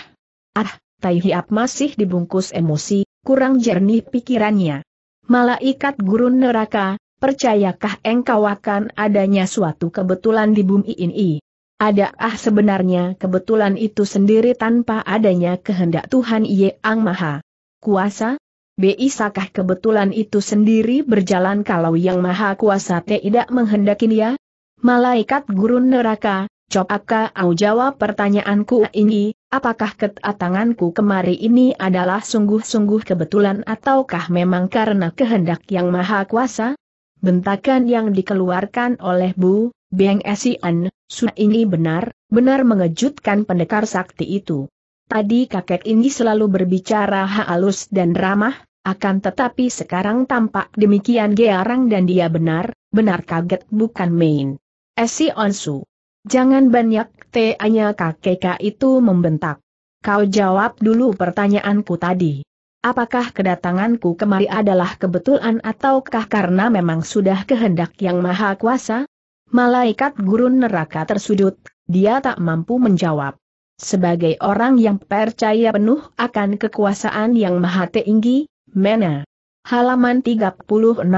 Ah, Tai Hiap masih dibungkus emosi, kurang jernih pikirannya. Malaikat gurun neraka, percayakah engkau akan adanya suatu kebetulan di bumi ini? Ada ah sebenarnya kebetulan itu sendiri tanpa adanya kehendak Tuhan Ang Maha Kuasa? Beisakah kebetulan itu sendiri berjalan kalau Yang Maha Kuasa tidak menghendaki dia? Malaikat gurun neraka, Cok au jawab pertanyaanku ini, apakah ketatanganku kemari ini adalah sungguh-sungguh kebetulan ataukah memang karena kehendak yang maha kuasa? Bentakan yang dikeluarkan oleh Bu, Beng Esian, Su ini benar, benar mengejutkan pendekar sakti itu. Tadi kakek ini selalu berbicara halus dan ramah, akan tetapi sekarang tampak demikian gearang dan dia benar, benar kaget bukan main. Esi Onsu. Jangan banyak tanya kakek itu membentak. Kau jawab dulu pertanyaanku tadi. Apakah kedatanganku kemari adalah kebetulan ataukah karena memang sudah kehendak yang maha kuasa? Malaikat gurun neraka tersudut, dia tak mampu menjawab. Sebagai orang yang percaya penuh akan kekuasaan yang maha tinggi, Mena. Halaman 36-37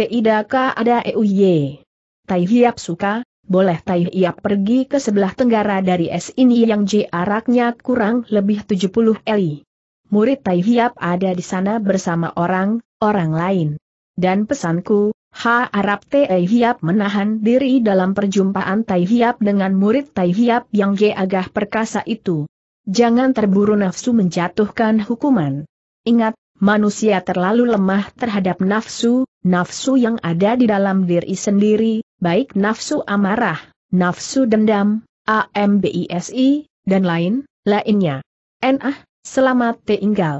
Tidak ada EUY. Tai Hiap Suka, boleh tai ia pergi ke sebelah tenggara dari es ini yang jaraknya kurang lebih 70 li. Murid Tai Hiap ada di sana bersama orang-orang lain. Dan pesanku, ha Arab Tai Hiap menahan diri dalam perjumpaan Tai Hiap dengan murid Tai Hiap yang agah perkasa itu. Jangan terburu nafsu menjatuhkan hukuman. Ingat, manusia terlalu lemah terhadap nafsu, nafsu yang ada di dalam diri sendiri, baik nafsu amarah, nafsu dendam, AMBISI, dan lain-lainnya. Enah, selamat tinggal.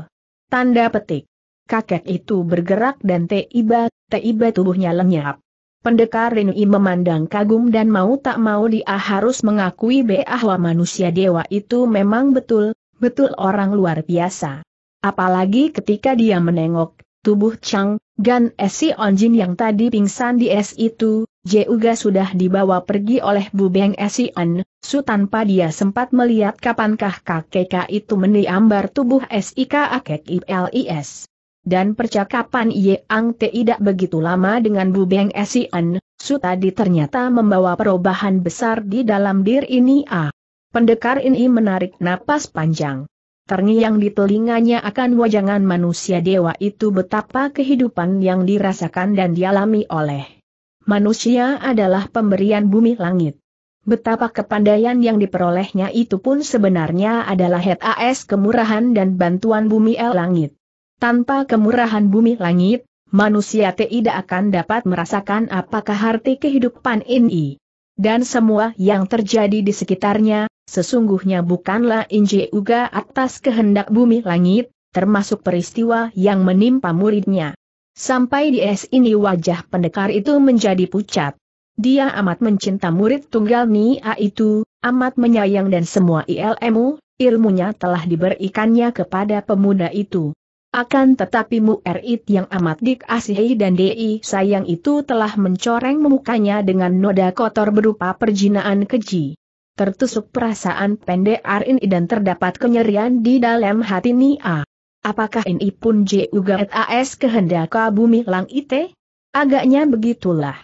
Tanda petik. Kakek itu bergerak dan tiba, tiba tubuhnya lenyap. Pendekar Rinui memandang kagum dan mau tak mau dia harus mengakui bahwa manusia dewa itu memang betul, betul orang luar biasa. Apalagi ketika dia menengok, tubuh Chang, Gan Esi Onjin yang tadi pingsan di es itu, Juga sudah dibawa pergi oleh Bu Beng An, su tanpa dia sempat melihat kapankah kakek itu meniambar tubuh SIK Kakek ILIS. Dan percakapan Yeang Te tidak begitu lama dengan Bu Beng An, Su tadi ternyata membawa perubahan besar di dalam diri ini A. Ah, pendekar ini menarik napas panjang terngiang di telinganya akan wajangan manusia dewa itu betapa kehidupan yang dirasakan dan dialami oleh manusia adalah pemberian bumi langit. Betapa kepandaian yang diperolehnya itu pun sebenarnya adalah het AS kemurahan dan bantuan bumi el langit. Tanpa kemurahan bumi langit, manusia tidak akan dapat merasakan apakah arti kehidupan ini. Dan semua yang terjadi di sekitarnya, Sesungguhnya bukanlah Inje Uga atas kehendak bumi langit, termasuk peristiwa yang menimpa muridnya. Sampai di es ini wajah pendekar itu menjadi pucat. Dia amat mencinta murid tunggal Nia itu, amat menyayang dan semua ilmu, ilmunya telah diberikannya kepada pemuda itu. Akan tetapi murid yang amat dikasihi dan di sayang itu telah mencoreng mukanya dengan noda kotor berupa perjinaan keji tertusuk perasaan pendek Arin dan terdapat kenyerian di dalam hati Nia. Apakah ini pun juga as kehendak bumi lang ite? Agaknya begitulah.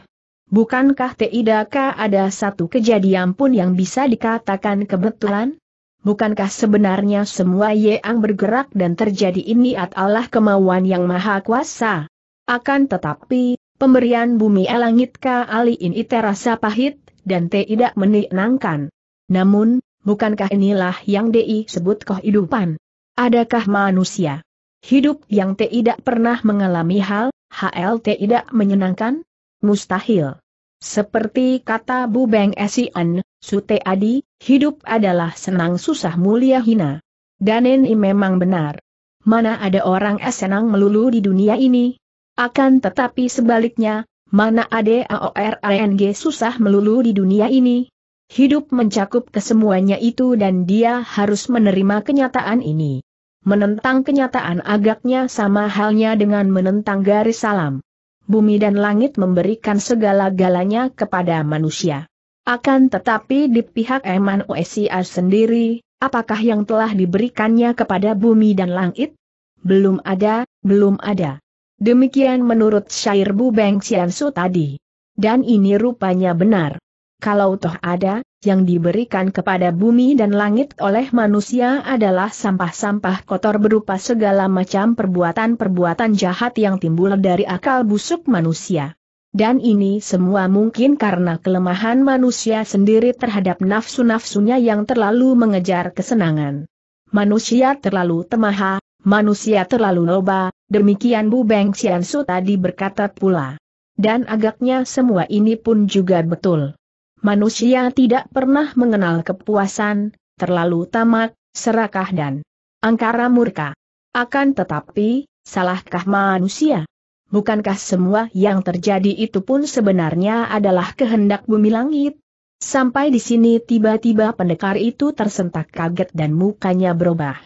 Bukankah tidak ada satu kejadian pun yang bisa dikatakan kebetulan? Bukankah sebenarnya semua yang bergerak dan terjadi ini adalah kemauan yang maha kuasa? Akan tetapi, pemberian bumi elangit ka ali ini terasa pahit, dan tidak menenangkan. Namun, bukankah inilah yang Di sebut kehidupan? Adakah manusia? Hidup yang tidak pernah mengalami hal, hal tidak menyenangkan? Mustahil. Seperti kata Bu Beng Esian, Sute Adi, hidup adalah senang susah mulia hina. Dan ini memang benar. Mana ada orang es senang melulu di dunia ini? Akan tetapi sebaliknya, mana ada orang susah melulu di dunia ini? Hidup mencakup kesemuanya itu dan dia harus menerima kenyataan ini. Menentang kenyataan agaknya sama halnya dengan menentang garis salam. Bumi dan langit memberikan segala-galanya kepada manusia. Akan tetapi di pihak Eman OSIA sendiri, apakah yang telah diberikannya kepada bumi dan langit? Belum ada, belum ada. Demikian menurut syair Bu Beng Siansu tadi. Dan ini rupanya benar kalau toh ada, yang diberikan kepada bumi dan langit oleh manusia adalah sampah-sampah kotor berupa segala macam perbuatan-perbuatan jahat yang timbul dari akal busuk manusia. Dan ini semua mungkin karena kelemahan manusia sendiri terhadap nafsu-nafsunya yang terlalu mengejar kesenangan. Manusia terlalu temaha, manusia terlalu loba, demikian Bu Beng Xiansu tadi berkata pula. Dan agaknya semua ini pun juga betul. Manusia tidak pernah mengenal kepuasan, terlalu tamak, serakah dan angkara murka. Akan tetapi, salahkah manusia? Bukankah semua yang terjadi itu pun sebenarnya adalah kehendak bumi langit? Sampai di sini tiba-tiba pendekar itu tersentak kaget dan mukanya berubah.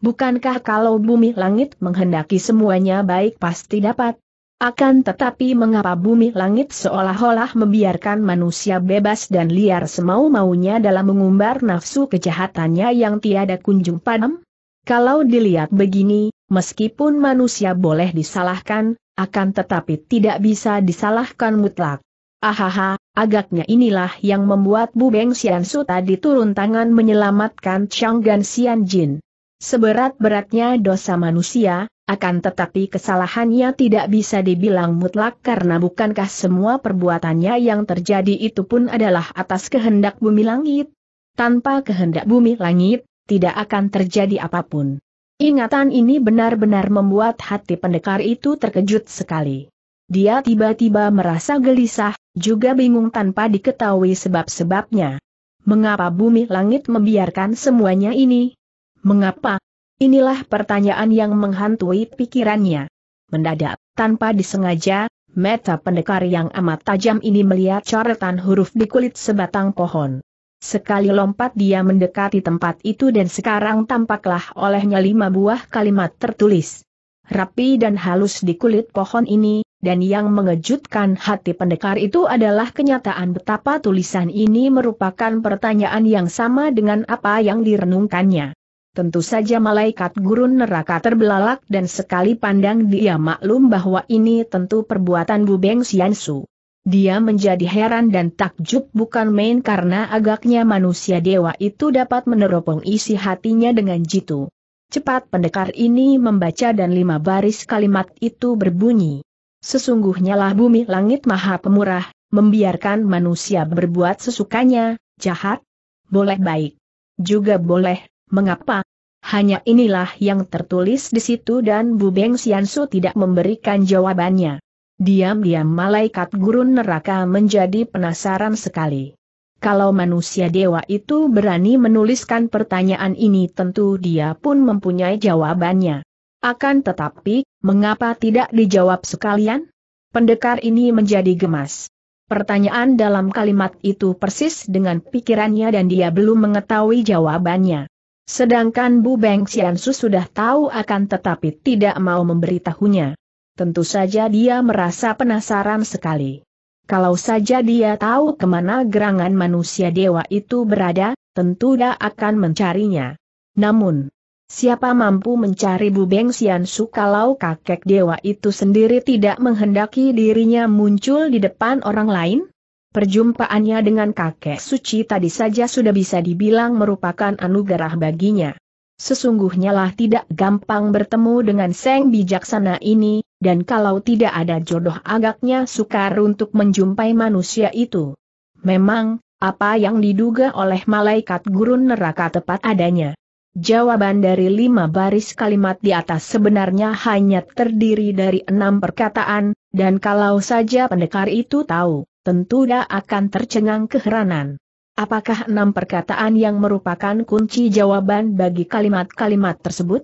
Bukankah kalau bumi langit menghendaki semuanya baik pasti dapat, akan tetapi mengapa bumi langit seolah-olah membiarkan manusia bebas dan liar semau-maunya dalam mengumbar nafsu kejahatannya yang tiada kunjung padam? Kalau dilihat begini, meskipun manusia boleh disalahkan, akan tetapi tidak bisa disalahkan mutlak. Ahaha, agaknya inilah yang membuat Bu Beng Su tadi turun tangan menyelamatkan Chang Gan Xian Jin. Seberat-beratnya dosa manusia, akan tetapi kesalahannya tidak bisa dibilang mutlak karena bukankah semua perbuatannya yang terjadi itu pun adalah atas kehendak bumi langit. Tanpa kehendak bumi langit, tidak akan terjadi apapun. Ingatan ini benar-benar membuat hati pendekar itu terkejut sekali. Dia tiba-tiba merasa gelisah, juga bingung tanpa diketahui sebab-sebabnya. Mengapa bumi langit membiarkan semuanya ini? Mengapa? Inilah pertanyaan yang menghantui pikirannya. Mendadak, tanpa disengaja, mata pendekar yang amat tajam ini melihat coretan huruf di kulit sebatang pohon. Sekali lompat dia mendekati tempat itu dan sekarang tampaklah olehnya lima buah kalimat tertulis. Rapi dan halus di kulit pohon ini, dan yang mengejutkan hati pendekar itu adalah kenyataan betapa tulisan ini merupakan pertanyaan yang sama dengan apa yang direnungkannya. Tentu saja malaikat gurun neraka terbelalak dan sekali pandang dia maklum bahwa ini tentu perbuatan Bu Beng Su. Dia menjadi heran dan takjub bukan main karena agaknya manusia dewa itu dapat meneropong isi hatinya dengan jitu. Cepat pendekar ini membaca dan lima baris kalimat itu berbunyi. Sesungguhnya lah bumi langit maha pemurah, membiarkan manusia berbuat sesukanya, jahat, boleh baik. Juga boleh, mengapa, hanya inilah yang tertulis di situ dan Bu Beng Siansu tidak memberikan jawabannya. Diam-diam malaikat gurun neraka menjadi penasaran sekali. Kalau manusia dewa itu berani menuliskan pertanyaan ini tentu dia pun mempunyai jawabannya. Akan tetapi, mengapa tidak dijawab sekalian? Pendekar ini menjadi gemas. Pertanyaan dalam kalimat itu persis dengan pikirannya dan dia belum mengetahui jawabannya. Sedangkan Bu Beng Xiansu sudah tahu akan tetapi tidak mau memberitahunya. Tentu saja dia merasa penasaran sekali. Kalau saja dia tahu kemana gerangan manusia dewa itu berada, tentu dia akan mencarinya. Namun, siapa mampu mencari Bu Beng Xiansu kalau kakek dewa itu sendiri tidak menghendaki dirinya muncul di depan orang lain? Perjumpaannya dengan kakek suci tadi saja sudah bisa dibilang merupakan anugerah baginya. Sesungguhnya lah tidak gampang bertemu dengan Seng Bijaksana ini, dan kalau tidak ada jodoh agaknya sukar untuk menjumpai manusia itu. Memang, apa yang diduga oleh malaikat gurun neraka tepat adanya. Jawaban dari lima baris kalimat di atas sebenarnya hanya terdiri dari enam perkataan, dan kalau saja pendekar itu tahu tentu dia akan tercengang keheranan. Apakah enam perkataan yang merupakan kunci jawaban bagi kalimat-kalimat tersebut?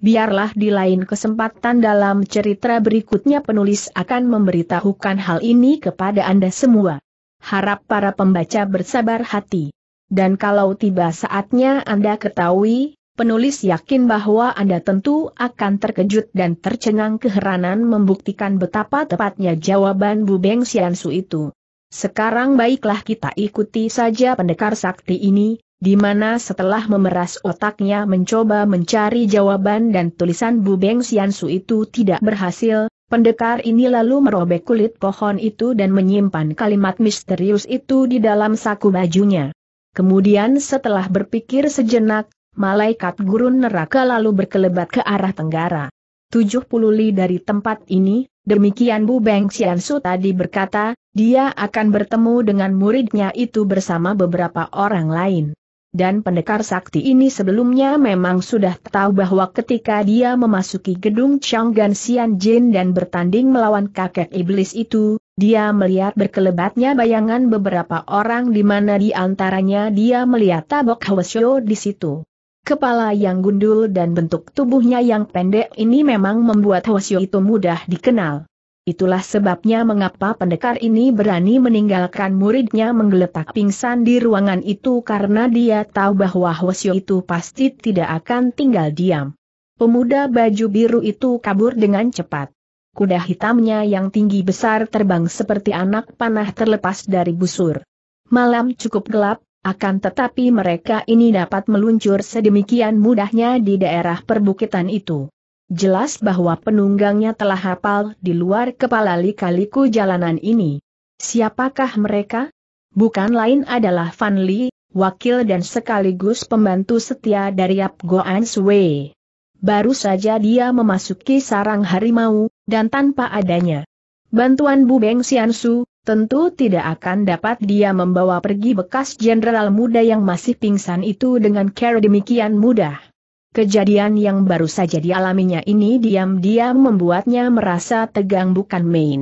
Biarlah di lain kesempatan dalam cerita berikutnya penulis akan memberitahukan hal ini kepada Anda semua. Harap para pembaca bersabar hati. Dan kalau tiba saatnya Anda ketahui, penulis yakin bahwa Anda tentu akan terkejut dan tercengang keheranan membuktikan betapa tepatnya jawaban Bu Beng Xiansu itu. Sekarang baiklah kita ikuti saja pendekar sakti ini, di mana setelah memeras otaknya mencoba mencari jawaban dan tulisan Bu Beng Xiansu itu tidak berhasil, pendekar ini lalu merobek kulit pohon itu dan menyimpan kalimat misterius itu di dalam saku bajunya. Kemudian setelah berpikir sejenak, malaikat gurun neraka lalu berkelebat ke arah tenggara. 70 li dari tempat ini, demikian Bu Beng Xiansu tadi berkata, dia akan bertemu dengan muridnya itu bersama beberapa orang lain. Dan pendekar sakti ini sebelumnya memang sudah tahu bahwa ketika dia memasuki gedung Changgan Xian Jin dan bertanding melawan kakek iblis itu, dia melihat berkelebatnya bayangan beberapa orang di mana di antaranya dia melihat Tabok Hwasyo di situ. Kepala yang gundul dan bentuk tubuhnya yang pendek ini memang membuat Hosio itu mudah dikenal. Itulah sebabnya mengapa pendekar ini berani meninggalkan muridnya menggeletak pingsan di ruangan itu karena dia tahu bahwa Hosio itu pasti tidak akan tinggal diam. Pemuda baju biru itu kabur dengan cepat. Kuda hitamnya yang tinggi besar terbang seperti anak panah terlepas dari busur. Malam cukup gelap, akan tetapi mereka ini dapat meluncur sedemikian mudahnya di daerah perbukitan itu. Jelas bahwa penunggangnya telah hafal di luar kepala likaliku jalanan ini. Siapakah mereka? Bukan lain adalah Fan Li, wakil dan sekaligus pembantu setia dari Yap Goan Sui. Baru saja dia memasuki sarang harimau, dan tanpa adanya bantuan Bu Beng Siansu, tentu tidak akan dapat dia membawa pergi bekas jenderal muda yang masih pingsan itu dengan cara demikian mudah. Kejadian yang baru saja dialaminya ini diam-diam membuatnya merasa tegang bukan main.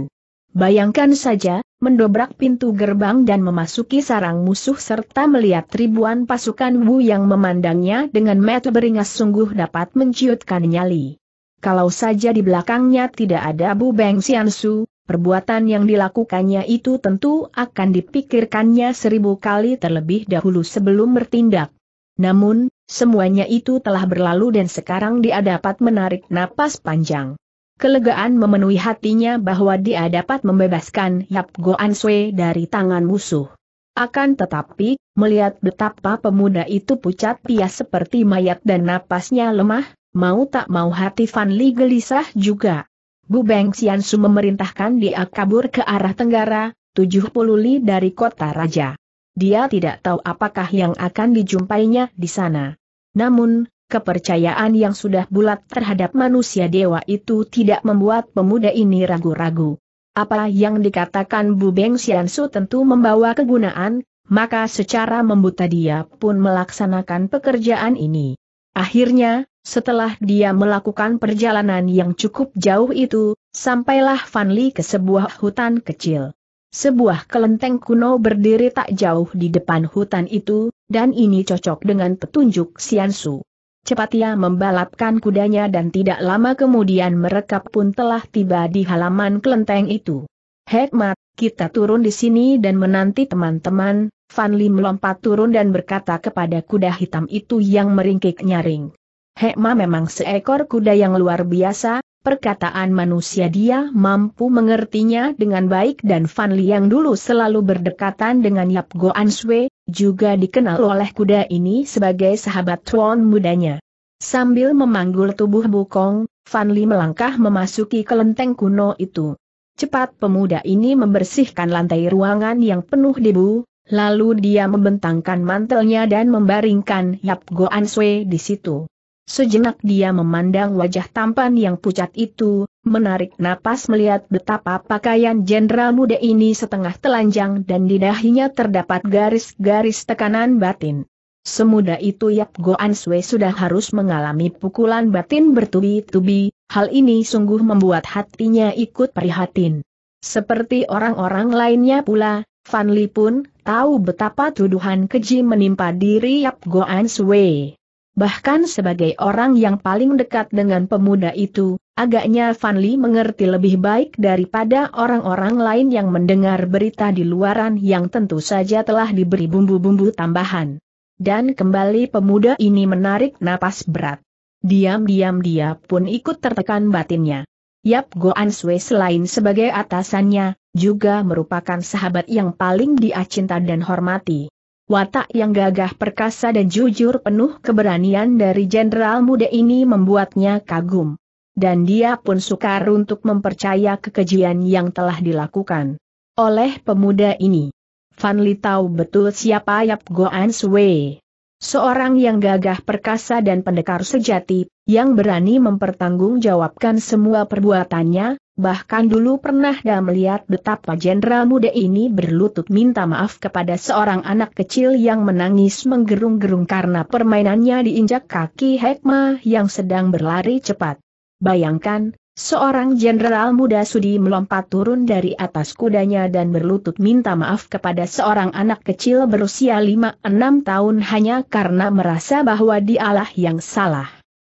Bayangkan saja, mendobrak pintu gerbang dan memasuki sarang musuh serta melihat ribuan pasukan Wu yang memandangnya dengan mata beringas sungguh dapat menciutkan nyali. Kalau saja di belakangnya tidak ada Bu Beng Xiansu, perbuatan yang dilakukannya itu tentu akan dipikirkannya seribu kali terlebih dahulu sebelum bertindak. Namun, semuanya itu telah berlalu dan sekarang dia dapat menarik napas panjang. Kelegaan memenuhi hatinya bahwa dia dapat membebaskan Yap Goan Sui dari tangan musuh. Akan tetapi, melihat betapa pemuda itu pucat pias seperti mayat dan napasnya lemah, mau tak mau hati Van Li gelisah juga. Bu Beng Xiansu memerintahkan dia kabur ke arah tenggara, 70 li dari kota raja. Dia tidak tahu apakah yang akan dijumpainya di sana. Namun, kepercayaan yang sudah bulat terhadap manusia dewa itu tidak membuat pemuda ini ragu-ragu. Apa yang dikatakan Bu Beng Xiansu tentu membawa kegunaan, maka secara membuta dia pun melaksanakan pekerjaan ini. Akhirnya, setelah dia melakukan perjalanan yang cukup jauh itu, sampailah Li ke sebuah hutan kecil. Sebuah kelenteng kuno berdiri tak jauh di depan hutan itu, dan ini cocok dengan petunjuk Siansu. Cepat ia membalapkan kudanya dan tidak lama kemudian mereka pun telah tiba di halaman kelenteng itu. Hekmat, kita turun di sini dan menanti teman-teman, Li melompat turun dan berkata kepada kuda hitam itu yang meringkik nyaring. Hekma memang seekor kuda yang luar biasa, perkataan manusia dia mampu mengertinya dengan baik dan Fan Li yang dulu selalu berdekatan dengan Yap Goan Sui, juga dikenal oleh kuda ini sebagai sahabat tuan mudanya. Sambil memanggul tubuh Bukong, Fan Li melangkah memasuki kelenteng kuno itu. Cepat pemuda ini membersihkan lantai ruangan yang penuh debu, lalu dia membentangkan mantelnya dan membaringkan Yap Goan Sui di situ. Sejenak dia memandang wajah tampan yang pucat itu, menarik napas melihat betapa pakaian jenderal muda ini setengah telanjang dan di dahinya terdapat garis-garis tekanan batin. Semuda itu Yap Goan Sui sudah harus mengalami pukulan batin bertubi-tubi, hal ini sungguh membuat hatinya ikut prihatin. Seperti orang-orang lainnya pula, Li pun tahu betapa tuduhan keji menimpa diri Yap Goan Sui. Bahkan sebagai orang yang paling dekat dengan pemuda itu, agaknya Li mengerti lebih baik daripada orang-orang lain yang mendengar berita di luaran yang tentu saja telah diberi bumbu-bumbu tambahan. Dan kembali pemuda ini menarik napas berat. Diam-diam dia pun ikut tertekan batinnya. Yap Goan Sui selain sebagai atasannya, juga merupakan sahabat yang paling dia cinta dan hormati. Watak yang gagah perkasa dan jujur penuh keberanian dari jenderal muda ini membuatnya kagum. Dan dia pun sukar untuk mempercaya kekejian yang telah dilakukan oleh pemuda ini. Van Li tahu betul siapa Yap Goan Sui. Seorang yang gagah perkasa dan pendekar sejati, yang berani mempertanggungjawabkan semua perbuatannya, Bahkan dulu pernah dah melihat betapa jenderal muda ini berlutut minta maaf kepada seorang anak kecil yang menangis menggerung-gerung karena permainannya diinjak kaki Hekma yang sedang berlari cepat. Bayangkan, Seorang jenderal muda sudi melompat turun dari atas kudanya dan berlutut minta maaf kepada seorang anak kecil berusia 5-6 tahun hanya karena merasa bahwa dialah yang salah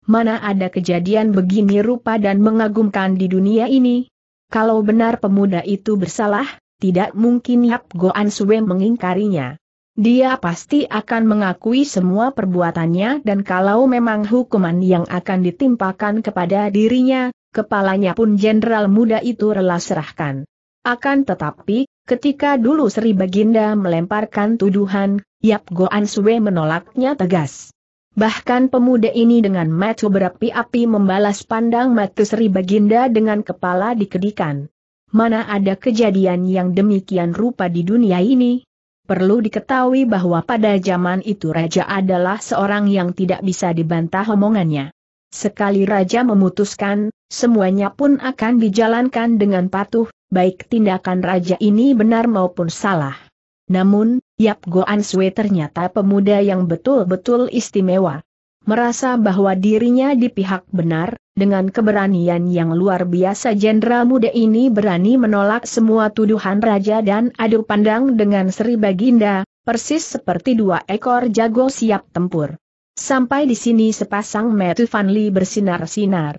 mana ada kejadian begini rupa dan mengagumkan di dunia ini? Kalau benar pemuda itu bersalah, tidak mungkin Yap Goan Sue mengingkarinya. Dia pasti akan mengakui semua perbuatannya dan kalau memang hukuman yang akan ditimpakan kepada dirinya, kepalanya pun jenderal muda itu rela serahkan. Akan tetapi, ketika dulu Sri Baginda melemparkan tuduhan, Yap Goan Sue menolaknya tegas. Bahkan pemuda ini dengan mata berapi-api membalas pandang mata Sri Baginda dengan kepala dikedikan. Mana ada kejadian yang demikian rupa di dunia ini? Perlu diketahui bahwa pada zaman itu Raja adalah seorang yang tidak bisa dibantah omongannya. Sekali Raja memutuskan, semuanya pun akan dijalankan dengan patuh, baik tindakan Raja ini benar maupun salah. Namun, Yap Goan Sui ternyata pemuda yang betul-betul istimewa. Merasa bahwa dirinya di pihak benar, dengan keberanian yang luar biasa jenderal muda ini berani menolak semua tuduhan raja dan adu pandang dengan Sri Baginda, persis seperti dua ekor jago siap tempur. Sampai di sini sepasang Matthew Li bersinar-sinar.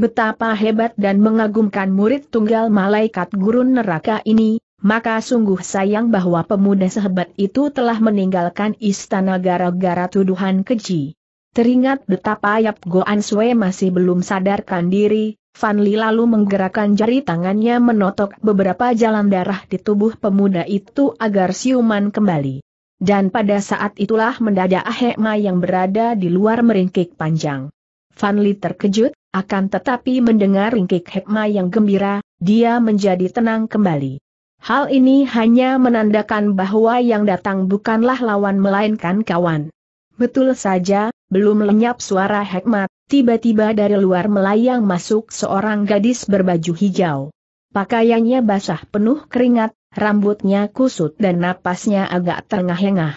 Betapa hebat dan mengagumkan murid tunggal malaikat gurun neraka ini, maka sungguh sayang bahwa pemuda sehebat itu telah meninggalkan istana gara-gara tuduhan keji. Teringat betapa Yap Goan Sue masih belum sadarkan diri, Van Li lalu menggerakkan jari tangannya menotok beberapa jalan darah di tubuh pemuda itu agar siuman kembali. Dan pada saat itulah mendadak Ma yang berada di luar meringkik panjang. Van Li terkejut, akan tetapi mendengar ringkik Hekma yang gembira, dia menjadi tenang kembali. Hal ini hanya menandakan bahwa yang datang bukanlah lawan melainkan kawan. Betul saja, belum lenyap suara hikmat, tiba-tiba dari luar melayang masuk seorang gadis berbaju hijau. Pakaiannya basah penuh keringat, rambutnya kusut dan napasnya agak terengah-engah.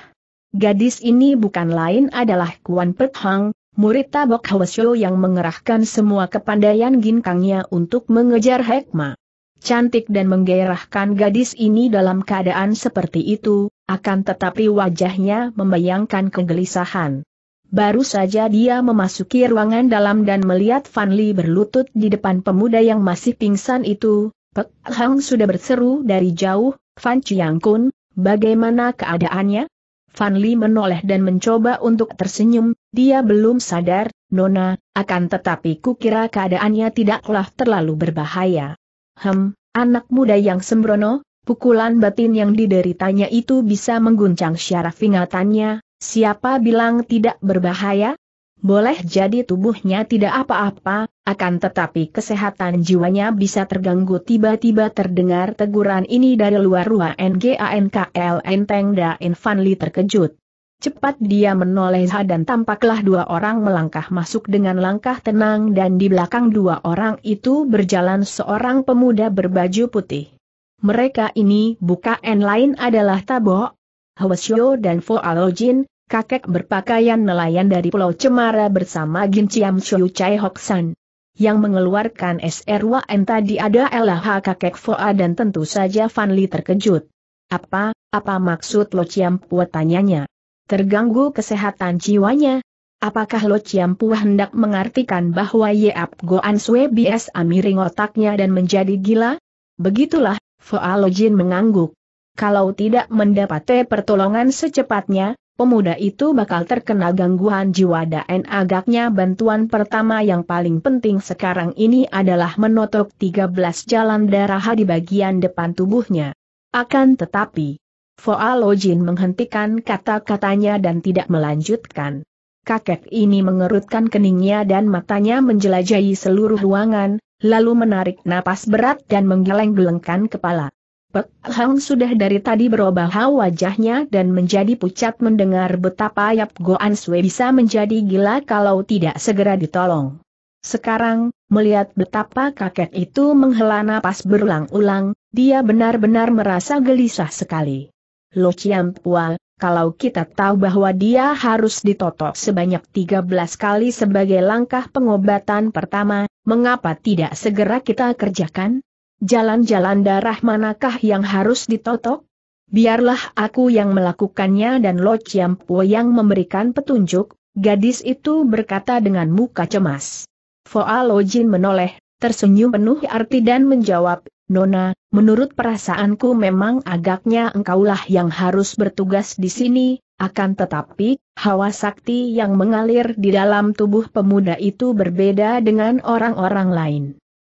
Gadis ini bukan lain adalah Kuan Pet Hang, murid Tabok Hwasyo yang mengerahkan semua kepandaian ginkangnya untuk mengejar Hekma. Cantik dan menggairahkan gadis ini dalam keadaan seperti itu, akan tetapi wajahnya membayangkan kegelisahan. Baru saja dia memasuki ruangan dalam dan melihat Fan Li berlutut di depan pemuda yang masih pingsan itu, Pek Hang sudah berseru dari jauh, Fan Chiang Kun, bagaimana keadaannya? Fan Li menoleh dan mencoba untuk tersenyum, dia belum sadar, Nona, akan tetapi kukira keadaannya tidaklah terlalu berbahaya. Hem, anak muda yang sembrono, pukulan batin yang dideritanya itu bisa mengguncang syaraf ingatannya, siapa bilang tidak berbahaya? Boleh jadi tubuhnya tidak apa-apa, akan tetapi kesehatan jiwanya bisa terganggu tiba-tiba terdengar teguran ini dari luar ruang NGANKL Enteng Da Infanli terkejut. Cepat dia menoleh dan tampaklah dua orang melangkah masuk dengan langkah tenang dan di belakang dua orang itu berjalan seorang pemuda berbaju putih. Mereka ini buka bukan lain adalah Tabo, Hwasyo dan Alojin, kakek berpakaian nelayan dari Pulau Cemara bersama Gin Chiam Shu Chai san. Yang mengeluarkan SRWN tadi ada adalah kakek Foa dan tentu saja Fanli terkejut. Apa, apa maksud Lo Chiam Pua tanyanya? terganggu kesehatan jiwanya. Apakah Lo Chiam Pua hendak mengartikan bahwa Yeap Goan Sue Bias Amiring otaknya dan menjadi gila? Begitulah, Fa Lo Jin mengangguk. Kalau tidak mendapat pertolongan secepatnya, pemuda itu bakal terkena gangguan jiwa dan agaknya bantuan pertama yang paling penting sekarang ini adalah menotok 13 jalan darah di bagian depan tubuhnya. Akan tetapi, Foa Lojin menghentikan kata-katanya dan tidak melanjutkan. Kakek ini mengerutkan keningnya dan matanya menjelajahi seluruh ruangan, lalu menarik napas berat dan menggeleng-gelengkan kepala. Pek Hang sudah dari tadi berubah wajahnya dan menjadi pucat mendengar betapa Yap Goan Sui bisa menjadi gila kalau tidak segera ditolong. Sekarang, melihat betapa kakek itu menghela napas berulang-ulang, dia benar-benar merasa gelisah sekali. Lo Pua, kalau kita tahu bahwa dia harus ditotok sebanyak 13 kali sebagai langkah pengobatan pertama, mengapa tidak segera kita kerjakan? Jalan-jalan darah manakah yang harus ditotok? Biarlah aku yang melakukannya dan Lo Pua yang memberikan petunjuk, gadis itu berkata dengan muka cemas. Foa Lo Jin menoleh, tersenyum penuh arti dan menjawab, Nona, menurut perasaanku memang agaknya engkaulah yang harus bertugas di sini, akan tetapi, hawa sakti yang mengalir di dalam tubuh pemuda itu berbeda dengan orang-orang lain.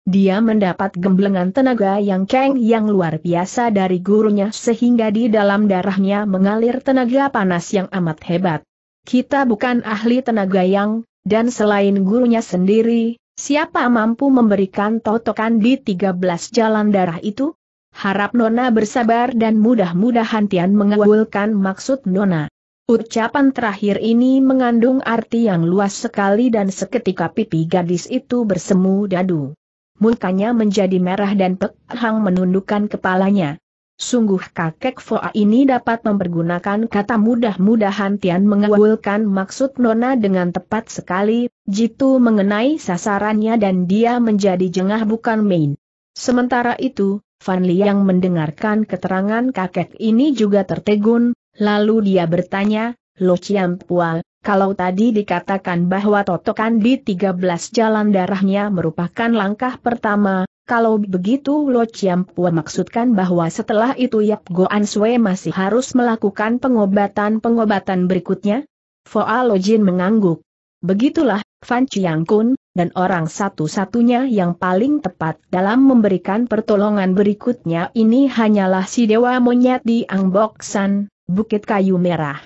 Dia mendapat gemblengan tenaga yang keng yang luar biasa dari gurunya sehingga di dalam darahnya mengalir tenaga panas yang amat hebat. Kita bukan ahli tenaga yang, dan selain gurunya sendiri, Siapa mampu memberikan totokan di 13 jalan darah itu? Harap Nona bersabar dan mudah-mudahan Tian mengawulkan maksud Nona. Ucapan terakhir ini mengandung arti yang luas sekali dan seketika pipi gadis itu bersemu dadu. Mukanya menjadi merah dan Pek menundukkan kepalanya. Sungguh kakek Foa ini dapat mempergunakan kata mudah-mudahan Tian mengawulkan maksud Nona dengan tepat sekali, jitu mengenai sasarannya dan dia menjadi jengah bukan main. Sementara itu, Fan Li yang mendengarkan keterangan kakek ini juga tertegun, lalu dia bertanya, Lo Chiam Pua, kalau tadi dikatakan bahwa totokan di 13 jalan darahnya merupakan langkah pertama, kalau begitu Lo Pua maksudkan bahwa setelah itu Yap Goan Sue masih harus melakukan pengobatan-pengobatan berikutnya? Foa Lo Jin mengangguk. Begitulah, Fan Chiang Kun, dan orang satu-satunya yang paling tepat dalam memberikan pertolongan berikutnya ini hanyalah si dewa monyet di Angboksan, Bukit Kayu Merah.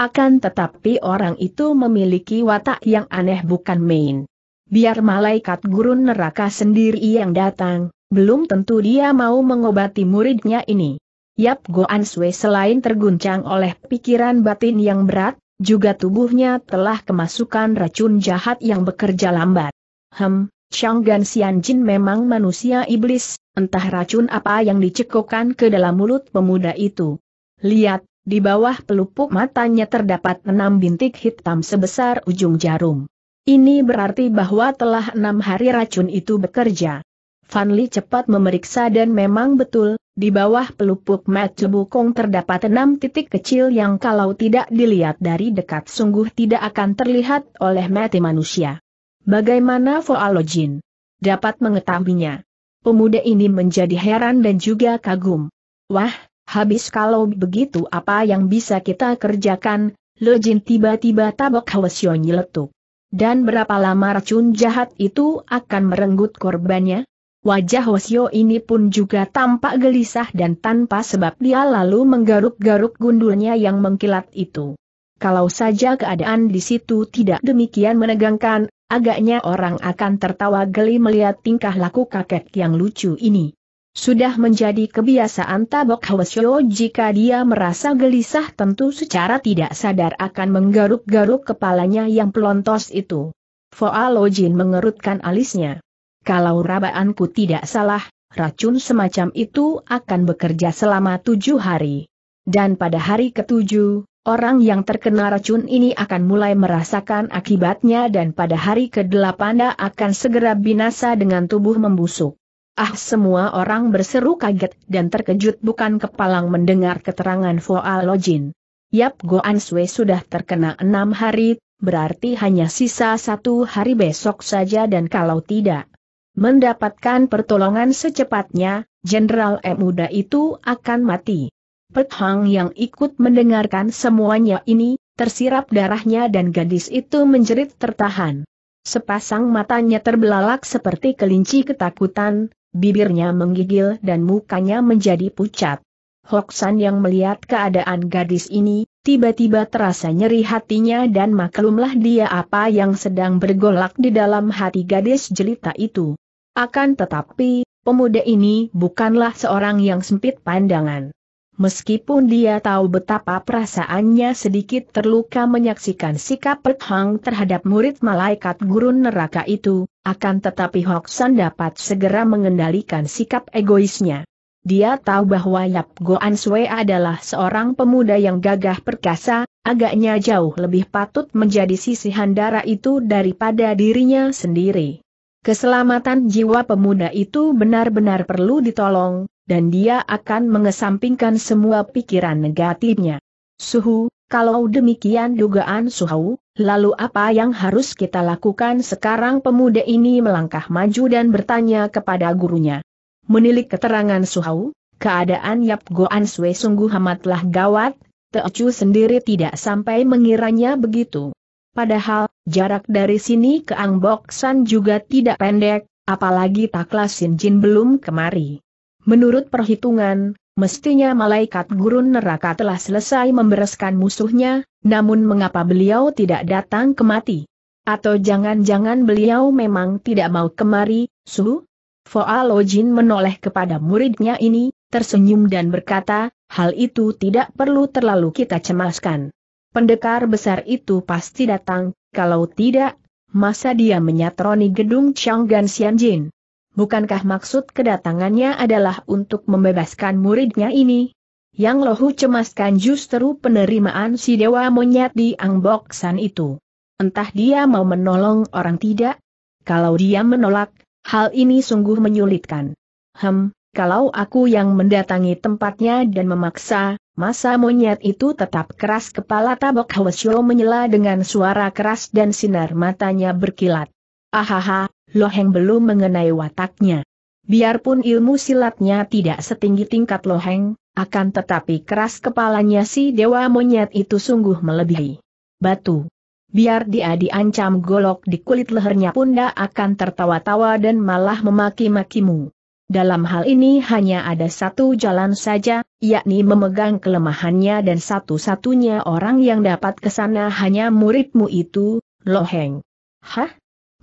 Akan tetapi orang itu memiliki watak yang aneh bukan main. Biar malaikat gurun neraka sendiri yang datang, belum tentu dia mau mengobati muridnya ini. Yap Goan Sue selain terguncang oleh pikiran batin yang berat, juga tubuhnya telah kemasukan racun jahat yang bekerja lambat. Hem, Chang Gan Xian Jin memang manusia iblis, entah racun apa yang dicekokkan ke dalam mulut pemuda itu. Lihat, di bawah pelupuk matanya terdapat enam bintik hitam sebesar ujung jarum. Ini berarti bahwa telah enam hari racun itu bekerja. Vanly cepat memeriksa dan memang betul, di bawah pelupuk Matthew Bukong terdapat enam titik kecil yang kalau tidak dilihat dari dekat sungguh tidak akan terlihat oleh mati manusia. Bagaimana Foalojin dapat mengetahuinya? Pemuda ini menjadi heran dan juga kagum. Wah, habis kalau begitu apa yang bisa kita kerjakan? Lojin tiba-tiba tabok Hwasyo nyeletuk. Dan berapa lama racun jahat itu akan merenggut korbannya? Wajah Hosio ini pun juga tampak gelisah dan tanpa sebab dia lalu menggaruk-garuk gundulnya yang mengkilat itu. Kalau saja keadaan di situ tidak demikian menegangkan, agaknya orang akan tertawa geli melihat tingkah laku kakek yang lucu ini. Sudah menjadi kebiasaan Tabok Hwasyo jika dia merasa gelisah tentu secara tidak sadar akan menggaruk-garuk kepalanya yang pelontos itu. Foa Lojin mengerutkan alisnya. Kalau rabaanku tidak salah, racun semacam itu akan bekerja selama tujuh hari. Dan pada hari ketujuh, orang yang terkena racun ini akan mulai merasakan akibatnya dan pada hari ke akan segera binasa dengan tubuh membusuk. Ah semua orang berseru kaget dan terkejut bukan kepalang mendengar keterangan Foa Lojin. Yap Goan Sue sudah terkena enam hari, berarti hanya sisa satu hari besok saja dan kalau tidak mendapatkan pertolongan secepatnya, Jenderal E muda itu akan mati. Pet Hang yang ikut mendengarkan semuanya ini, tersirap darahnya dan gadis itu menjerit tertahan. Sepasang matanya terbelalak seperti kelinci ketakutan, bibirnya menggigil dan mukanya menjadi pucat. Hoksan yang melihat keadaan gadis ini, tiba-tiba terasa nyeri hatinya dan maklumlah dia apa yang sedang bergolak di dalam hati gadis jelita itu. Akan tetapi, pemuda ini bukanlah seorang yang sempit pandangan. Meskipun dia tahu betapa perasaannya sedikit terluka menyaksikan sikap Pek Hang terhadap murid malaikat gurun neraka itu, akan tetapi Hok San dapat segera mengendalikan sikap egoisnya. Dia tahu bahwa Yap Goan Sui adalah seorang pemuda yang gagah perkasa, agaknya jauh lebih patut menjadi sisi handara itu daripada dirinya sendiri. Keselamatan jiwa pemuda itu benar-benar perlu ditolong, dan dia akan mengesampingkan semua pikiran negatifnya. Suhu, kalau demikian dugaan Suhu, lalu apa yang harus kita lakukan sekarang pemuda ini melangkah maju dan bertanya kepada gurunya. Menilik keterangan Suhu, keadaan Yap Goan Sui sungguh amatlah gawat, Teocu sendiri tidak sampai mengiranya begitu. Padahal, jarak dari sini ke Angbok San juga tidak pendek, apalagi taklasin Jin belum kemari. Menurut perhitungan, mestinya malaikat gurun neraka telah selesai membereskan musuhnya, namun mengapa beliau tidak datang kemati? Atau jangan-jangan beliau memang tidak mau kemari, Su? Foalojin menoleh kepada muridnya ini, tersenyum dan berkata, hal itu tidak perlu terlalu kita cemaskan. Pendekar besar itu pasti datang, kalau tidak, masa dia menyatroni gedung Changgan Xianjin. Bukankah maksud kedatangannya adalah untuk membebaskan muridnya ini? Yang Lohu cemaskan justru penerimaan si dewa monyet di Angboksan itu. Entah dia mau menolong orang tidak? Kalau dia menolak, hal ini sungguh menyulitkan. Hem, kalau aku yang mendatangi tempatnya dan memaksa, masa monyet itu tetap keras kepala tabok Hwasyo menyela dengan suara keras dan sinar matanya berkilat. Ahaha, Loheng belum mengenai wataknya. Biarpun ilmu silatnya tidak setinggi tingkat Loheng, akan tetapi keras kepalanya si dewa monyet itu sungguh melebihi. Batu. Biar dia diancam golok di kulit lehernya pun tidak akan tertawa-tawa dan malah memaki-makimu. Dalam hal ini hanya ada satu jalan saja, yakni memegang kelemahannya dan satu-satunya orang yang dapat ke sana hanya muridmu itu, Loheng. Hah?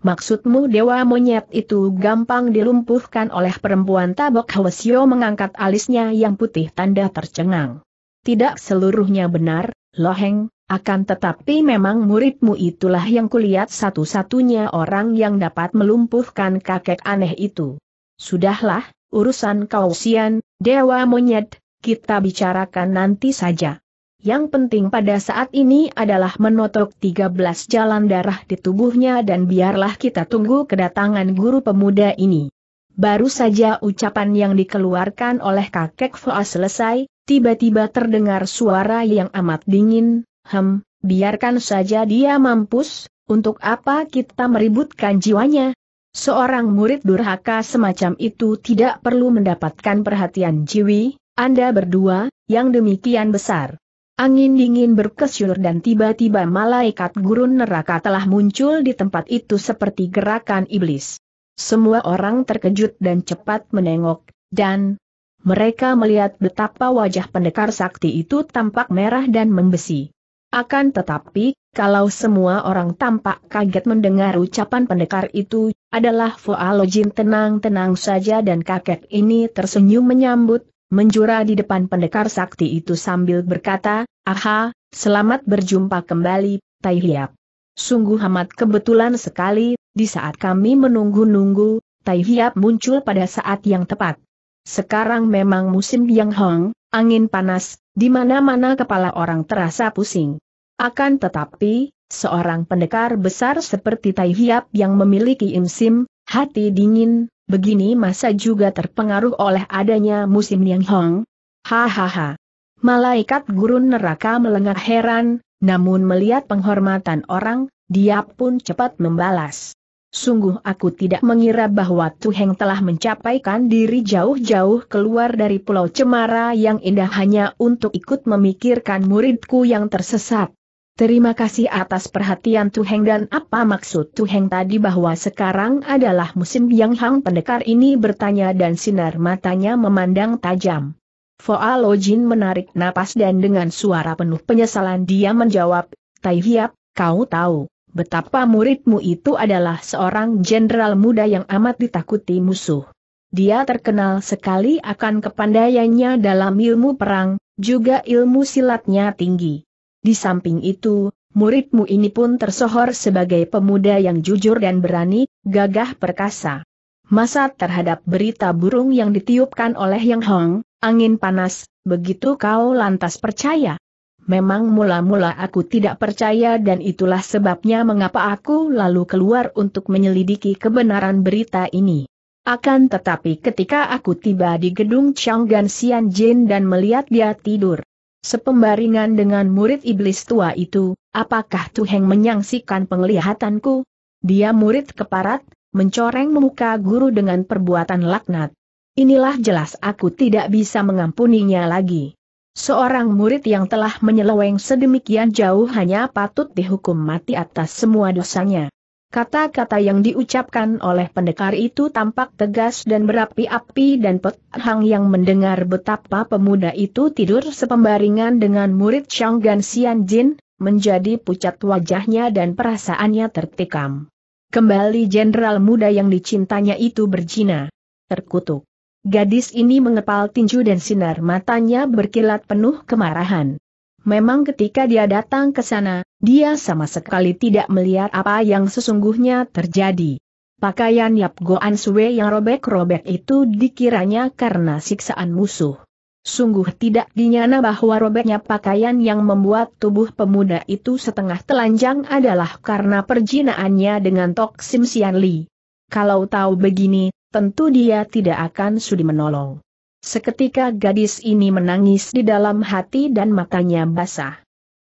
Maksudmu dewa monyet itu gampang dilumpuhkan oleh perempuan tabok Hwasyo mengangkat alisnya yang putih tanda tercengang. Tidak seluruhnya benar, Loheng, akan tetapi memang muridmu itulah yang kulihat satu-satunya orang yang dapat melumpuhkan kakek aneh itu. Sudahlah, urusan kau sian, dewa monyet, kita bicarakan nanti saja. Yang penting pada saat ini adalah menotok 13 jalan darah di tubuhnya dan biarlah kita tunggu kedatangan guru pemuda ini. Baru saja ucapan yang dikeluarkan oleh kakek Foa selesai, tiba-tiba terdengar suara yang amat dingin, hem, biarkan saja dia mampus, untuk apa kita meributkan jiwanya? Seorang murid durhaka semacam itu tidak perlu mendapatkan perhatian jiwi, Anda berdua, yang demikian besar. Angin dingin berkesyur dan tiba-tiba malaikat gurun neraka telah muncul di tempat itu seperti gerakan iblis. Semua orang terkejut dan cepat menengok, dan mereka melihat betapa wajah pendekar sakti itu tampak merah dan membesi. Akan tetapi, kalau semua orang tampak kaget mendengar ucapan pendekar itu, adalah Fualojin tenang-tenang saja dan kakek ini tersenyum menyambut, menjura di depan pendekar sakti itu sambil berkata, Aha, selamat berjumpa kembali, Tai Hiap. Sungguh amat kebetulan sekali, di saat kami menunggu-nunggu, Tai Hiap muncul pada saat yang tepat. Sekarang memang musim yang hong, angin panas, di mana-mana kepala orang terasa pusing. Akan tetapi, seorang pendekar besar seperti Tai Hiap yang memiliki insim, hati dingin, begini masa juga terpengaruh oleh adanya musim yang hong? Hahaha. Malaikat gurun neraka melengah heran, namun melihat penghormatan orang, dia pun cepat membalas. Sungguh aku tidak mengira bahwa Tuheng telah mencapaikan diri jauh-jauh keluar dari Pulau Cemara yang indah hanya untuk ikut memikirkan muridku yang tersesat. Terima kasih atas perhatian Tuheng dan apa maksud Tuheng tadi bahwa sekarang adalah musim yang hang pendekar ini bertanya dan sinar matanya memandang tajam. Foa Jin menarik napas dan dengan suara penuh penyesalan dia menjawab, Tai Hiap, kau tahu, betapa muridmu itu adalah seorang jenderal muda yang amat ditakuti musuh. Dia terkenal sekali akan kepandaiannya dalam ilmu perang, juga ilmu silatnya tinggi. Di samping itu, muridmu ini pun tersohor sebagai pemuda yang jujur dan berani, gagah perkasa. Masa terhadap berita burung yang ditiupkan oleh Yang Hong, angin panas, begitu kau lantas percaya. Memang mula-mula aku tidak percaya dan itulah sebabnya mengapa aku lalu keluar untuk menyelidiki kebenaran berita ini. Akan tetapi ketika aku tiba di gedung Chang Gan Xian Jin dan melihat dia tidur, sepembaringan dengan murid iblis tua itu, apakah Tuheng menyangsikan penglihatanku? Dia murid keparat, mencoreng muka guru dengan perbuatan laknat. Inilah jelas aku tidak bisa mengampuninya lagi. Seorang murid yang telah menyeleweng sedemikian jauh hanya patut dihukum mati atas semua dosanya. Kata-kata yang diucapkan oleh pendekar itu tampak tegas dan berapi-api dan Pek Hang yang mendengar betapa pemuda itu tidur sepembaringan dengan murid Shanggan Xian Jin, menjadi pucat wajahnya dan perasaannya tertikam. Kembali jenderal muda yang dicintanya itu berjina. Terkutuk. Gadis ini mengepal tinju dan sinar matanya berkilat penuh kemarahan. Memang ketika dia datang ke sana, dia sama sekali tidak melihat apa yang sesungguhnya terjadi. Pakaian Yap Goan Sue yang robek-robek itu dikiranya karena siksaan musuh. Sungguh tidak dinyana bahwa robeknya pakaian yang membuat tubuh pemuda itu setengah telanjang adalah karena perjinaannya dengan Tok Sim Sian Li. Kalau tahu begini, tentu dia tidak akan sudi menolong. Seketika gadis ini menangis di dalam hati dan matanya basah.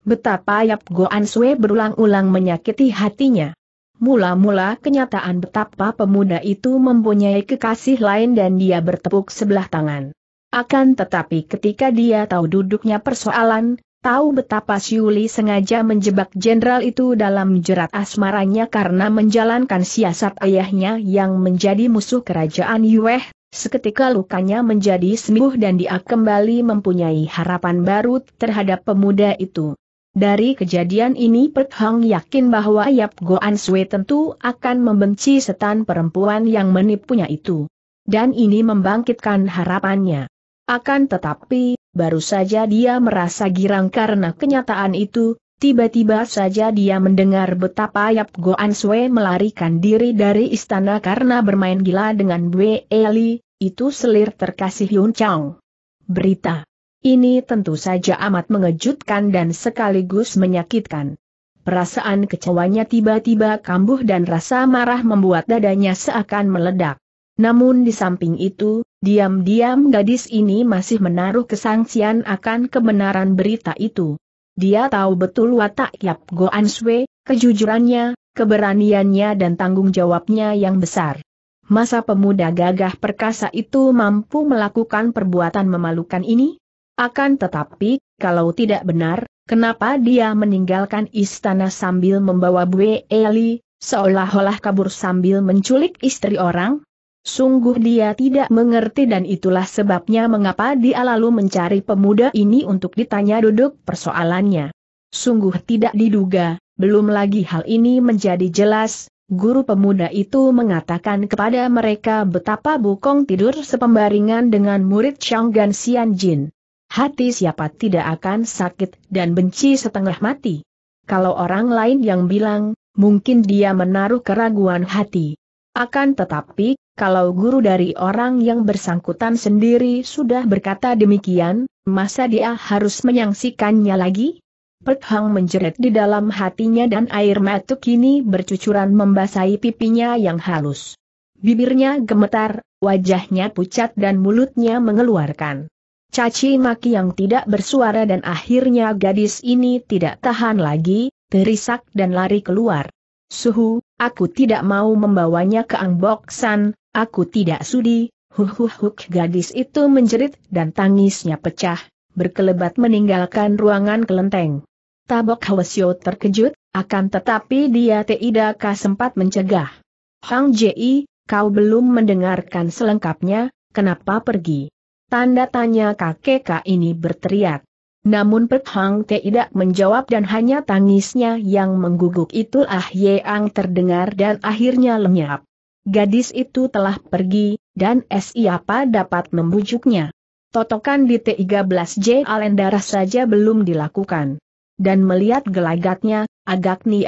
Betapa Yap Goan Sue berulang-ulang menyakiti hatinya. Mula-mula kenyataan betapa pemuda itu mempunyai kekasih lain dan dia bertepuk sebelah tangan. Akan tetapi ketika dia tahu duduknya persoalan, tahu betapa Siuli sengaja menjebak jenderal itu dalam jerat asmaranya karena menjalankan siasat ayahnya yang menjadi musuh kerajaan Yueh, Seketika lukanya menjadi sembuh dan dia kembali mempunyai harapan baru terhadap pemuda itu. Dari kejadian ini Pek Hang yakin bahwa Yap Goan Sui tentu akan membenci setan perempuan yang menipunya itu. Dan ini membangkitkan harapannya. Akan tetapi, baru saja dia merasa girang karena kenyataan itu, Tiba-tiba saja dia mendengar betapa Yap Goan Sue melarikan diri dari istana karena bermain gila dengan Bue Eli, itu selir terkasih Yun Chang. Berita ini tentu saja amat mengejutkan dan sekaligus menyakitkan. Perasaan kecewanya tiba-tiba kambuh dan rasa marah membuat dadanya seakan meledak. Namun di samping itu, diam-diam gadis ini masih menaruh kesangsian akan kebenaran berita itu. Dia tahu betul watak Yap Goan Swe, kejujurannya, keberaniannya dan tanggung jawabnya yang besar. Masa pemuda gagah perkasa itu mampu melakukan perbuatan memalukan ini? Akan tetapi, kalau tidak benar, kenapa dia meninggalkan istana sambil membawa Bue Eli, seolah-olah kabur sambil menculik istri orang? Sungguh dia tidak mengerti dan itulah sebabnya mengapa dia lalu mencari pemuda ini untuk ditanya duduk persoalannya. Sungguh tidak diduga, belum lagi hal ini menjadi jelas, guru pemuda itu mengatakan kepada mereka betapa Bukong tidur sepembaringan dengan murid Shanggan Xian Jin. Hati siapa tidak akan sakit dan benci setengah mati. Kalau orang lain yang bilang, mungkin dia menaruh keraguan hati. Akan tetapi, kalau guru dari orang yang bersangkutan sendiri sudah berkata demikian, masa dia harus menyangsikannya lagi? Pek Hang menjerit di dalam hatinya dan air mata kini bercucuran membasahi pipinya yang halus. Bibirnya gemetar, wajahnya pucat dan mulutnya mengeluarkan. Caci maki yang tidak bersuara dan akhirnya gadis ini tidak tahan lagi, terisak dan lari keluar. Suhu, aku tidak mau membawanya ke Angboksan, aku tidak sudi, huhuhuk gadis itu menjerit dan tangisnya pecah, berkelebat meninggalkan ruangan kelenteng. Tabok Hwasyo terkejut, akan tetapi dia tidak sempat mencegah. Hang Ji, kau belum mendengarkan selengkapnya, kenapa pergi? Tanda tanya kakek ini berteriak. Namun Pek Hang tidak menjawab dan hanya tangisnya yang mengguguk itu Ah Yeang terdengar dan akhirnya lenyap. Gadis itu telah pergi, dan siapa dapat membujuknya. Totokan di T13J Alendara saja belum dilakukan. Dan melihat gelagatnya, agak agakni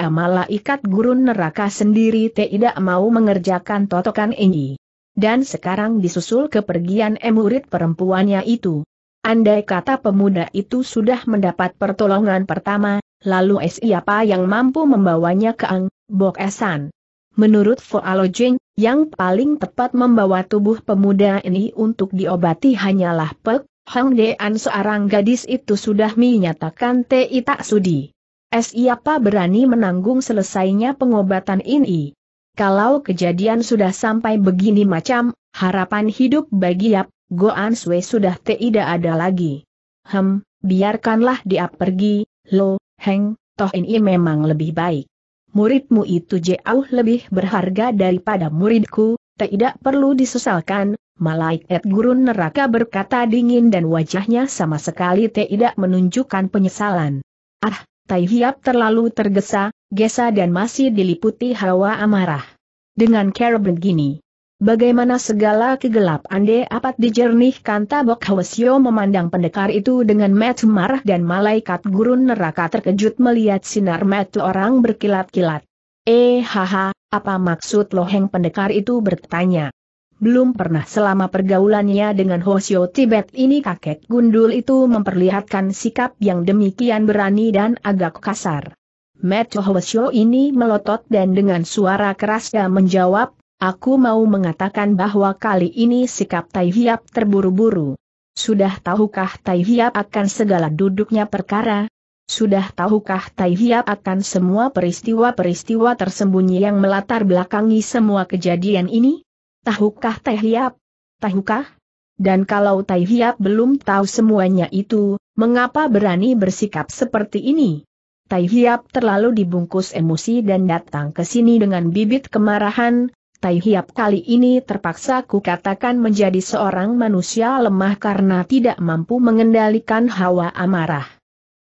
ikat gurun neraka sendiri tidak mau mengerjakan totokan ini. Dan sekarang disusul kepergian emurid perempuannya itu. Andai kata pemuda itu sudah mendapat pertolongan pertama, lalu siapa yang mampu membawanya ke Ang, Bok Esan. Menurut Foalo Jing, yang paling tepat membawa tubuh pemuda ini untuk diobati hanyalah Pek, Hang Dean seorang gadis itu sudah menyatakan Ti tak sudi. Siapa berani menanggung selesainya pengobatan ini? Kalau kejadian sudah sampai begini macam, harapan hidup bagi Yap Goan Sui sudah tidak ada lagi. Hem, biarkanlah dia pergi, Lo, Heng, toh ini memang lebih baik. Muridmu itu jauh lebih berharga daripada muridku, tidak perlu disesalkan, malaikat gurun neraka berkata dingin dan wajahnya sama sekali tidak menunjukkan penyesalan. Ah, Tai Hiap terlalu tergesa, gesa dan masih diliputi hawa amarah. Dengan cara begini, Bagaimana segala kegelapan ande dapat dijernihkan Tabok Hwasyo memandang pendekar itu dengan mata marah dan malaikat gurun neraka terkejut melihat sinar mata orang berkilat-kilat. Eh haha, apa maksud loheng pendekar itu bertanya. Belum pernah selama pergaulannya dengan Hwasyo Tibet ini kakek gundul itu memperlihatkan sikap yang demikian berani dan agak kasar. Matt Hwasyo ini melotot dan dengan suara kerasnya menjawab, Aku mau mengatakan bahwa kali ini sikap Tai Hiap terburu-buru. Sudah tahukah Tai Hiap akan segala duduknya perkara? Sudah tahukah Tai Hiap akan semua peristiwa-peristiwa tersembunyi yang melatar belakangi semua kejadian ini? Tahukah Tai Hiap? Tahukah? Dan kalau Tai Hiap belum tahu semuanya itu, mengapa berani bersikap seperti ini? Tai Hiap terlalu dibungkus emosi dan datang ke sini dengan bibit kemarahan, Tai Hiap kali ini terpaksa kukatakan menjadi seorang manusia lemah karena tidak mampu mengendalikan hawa amarah.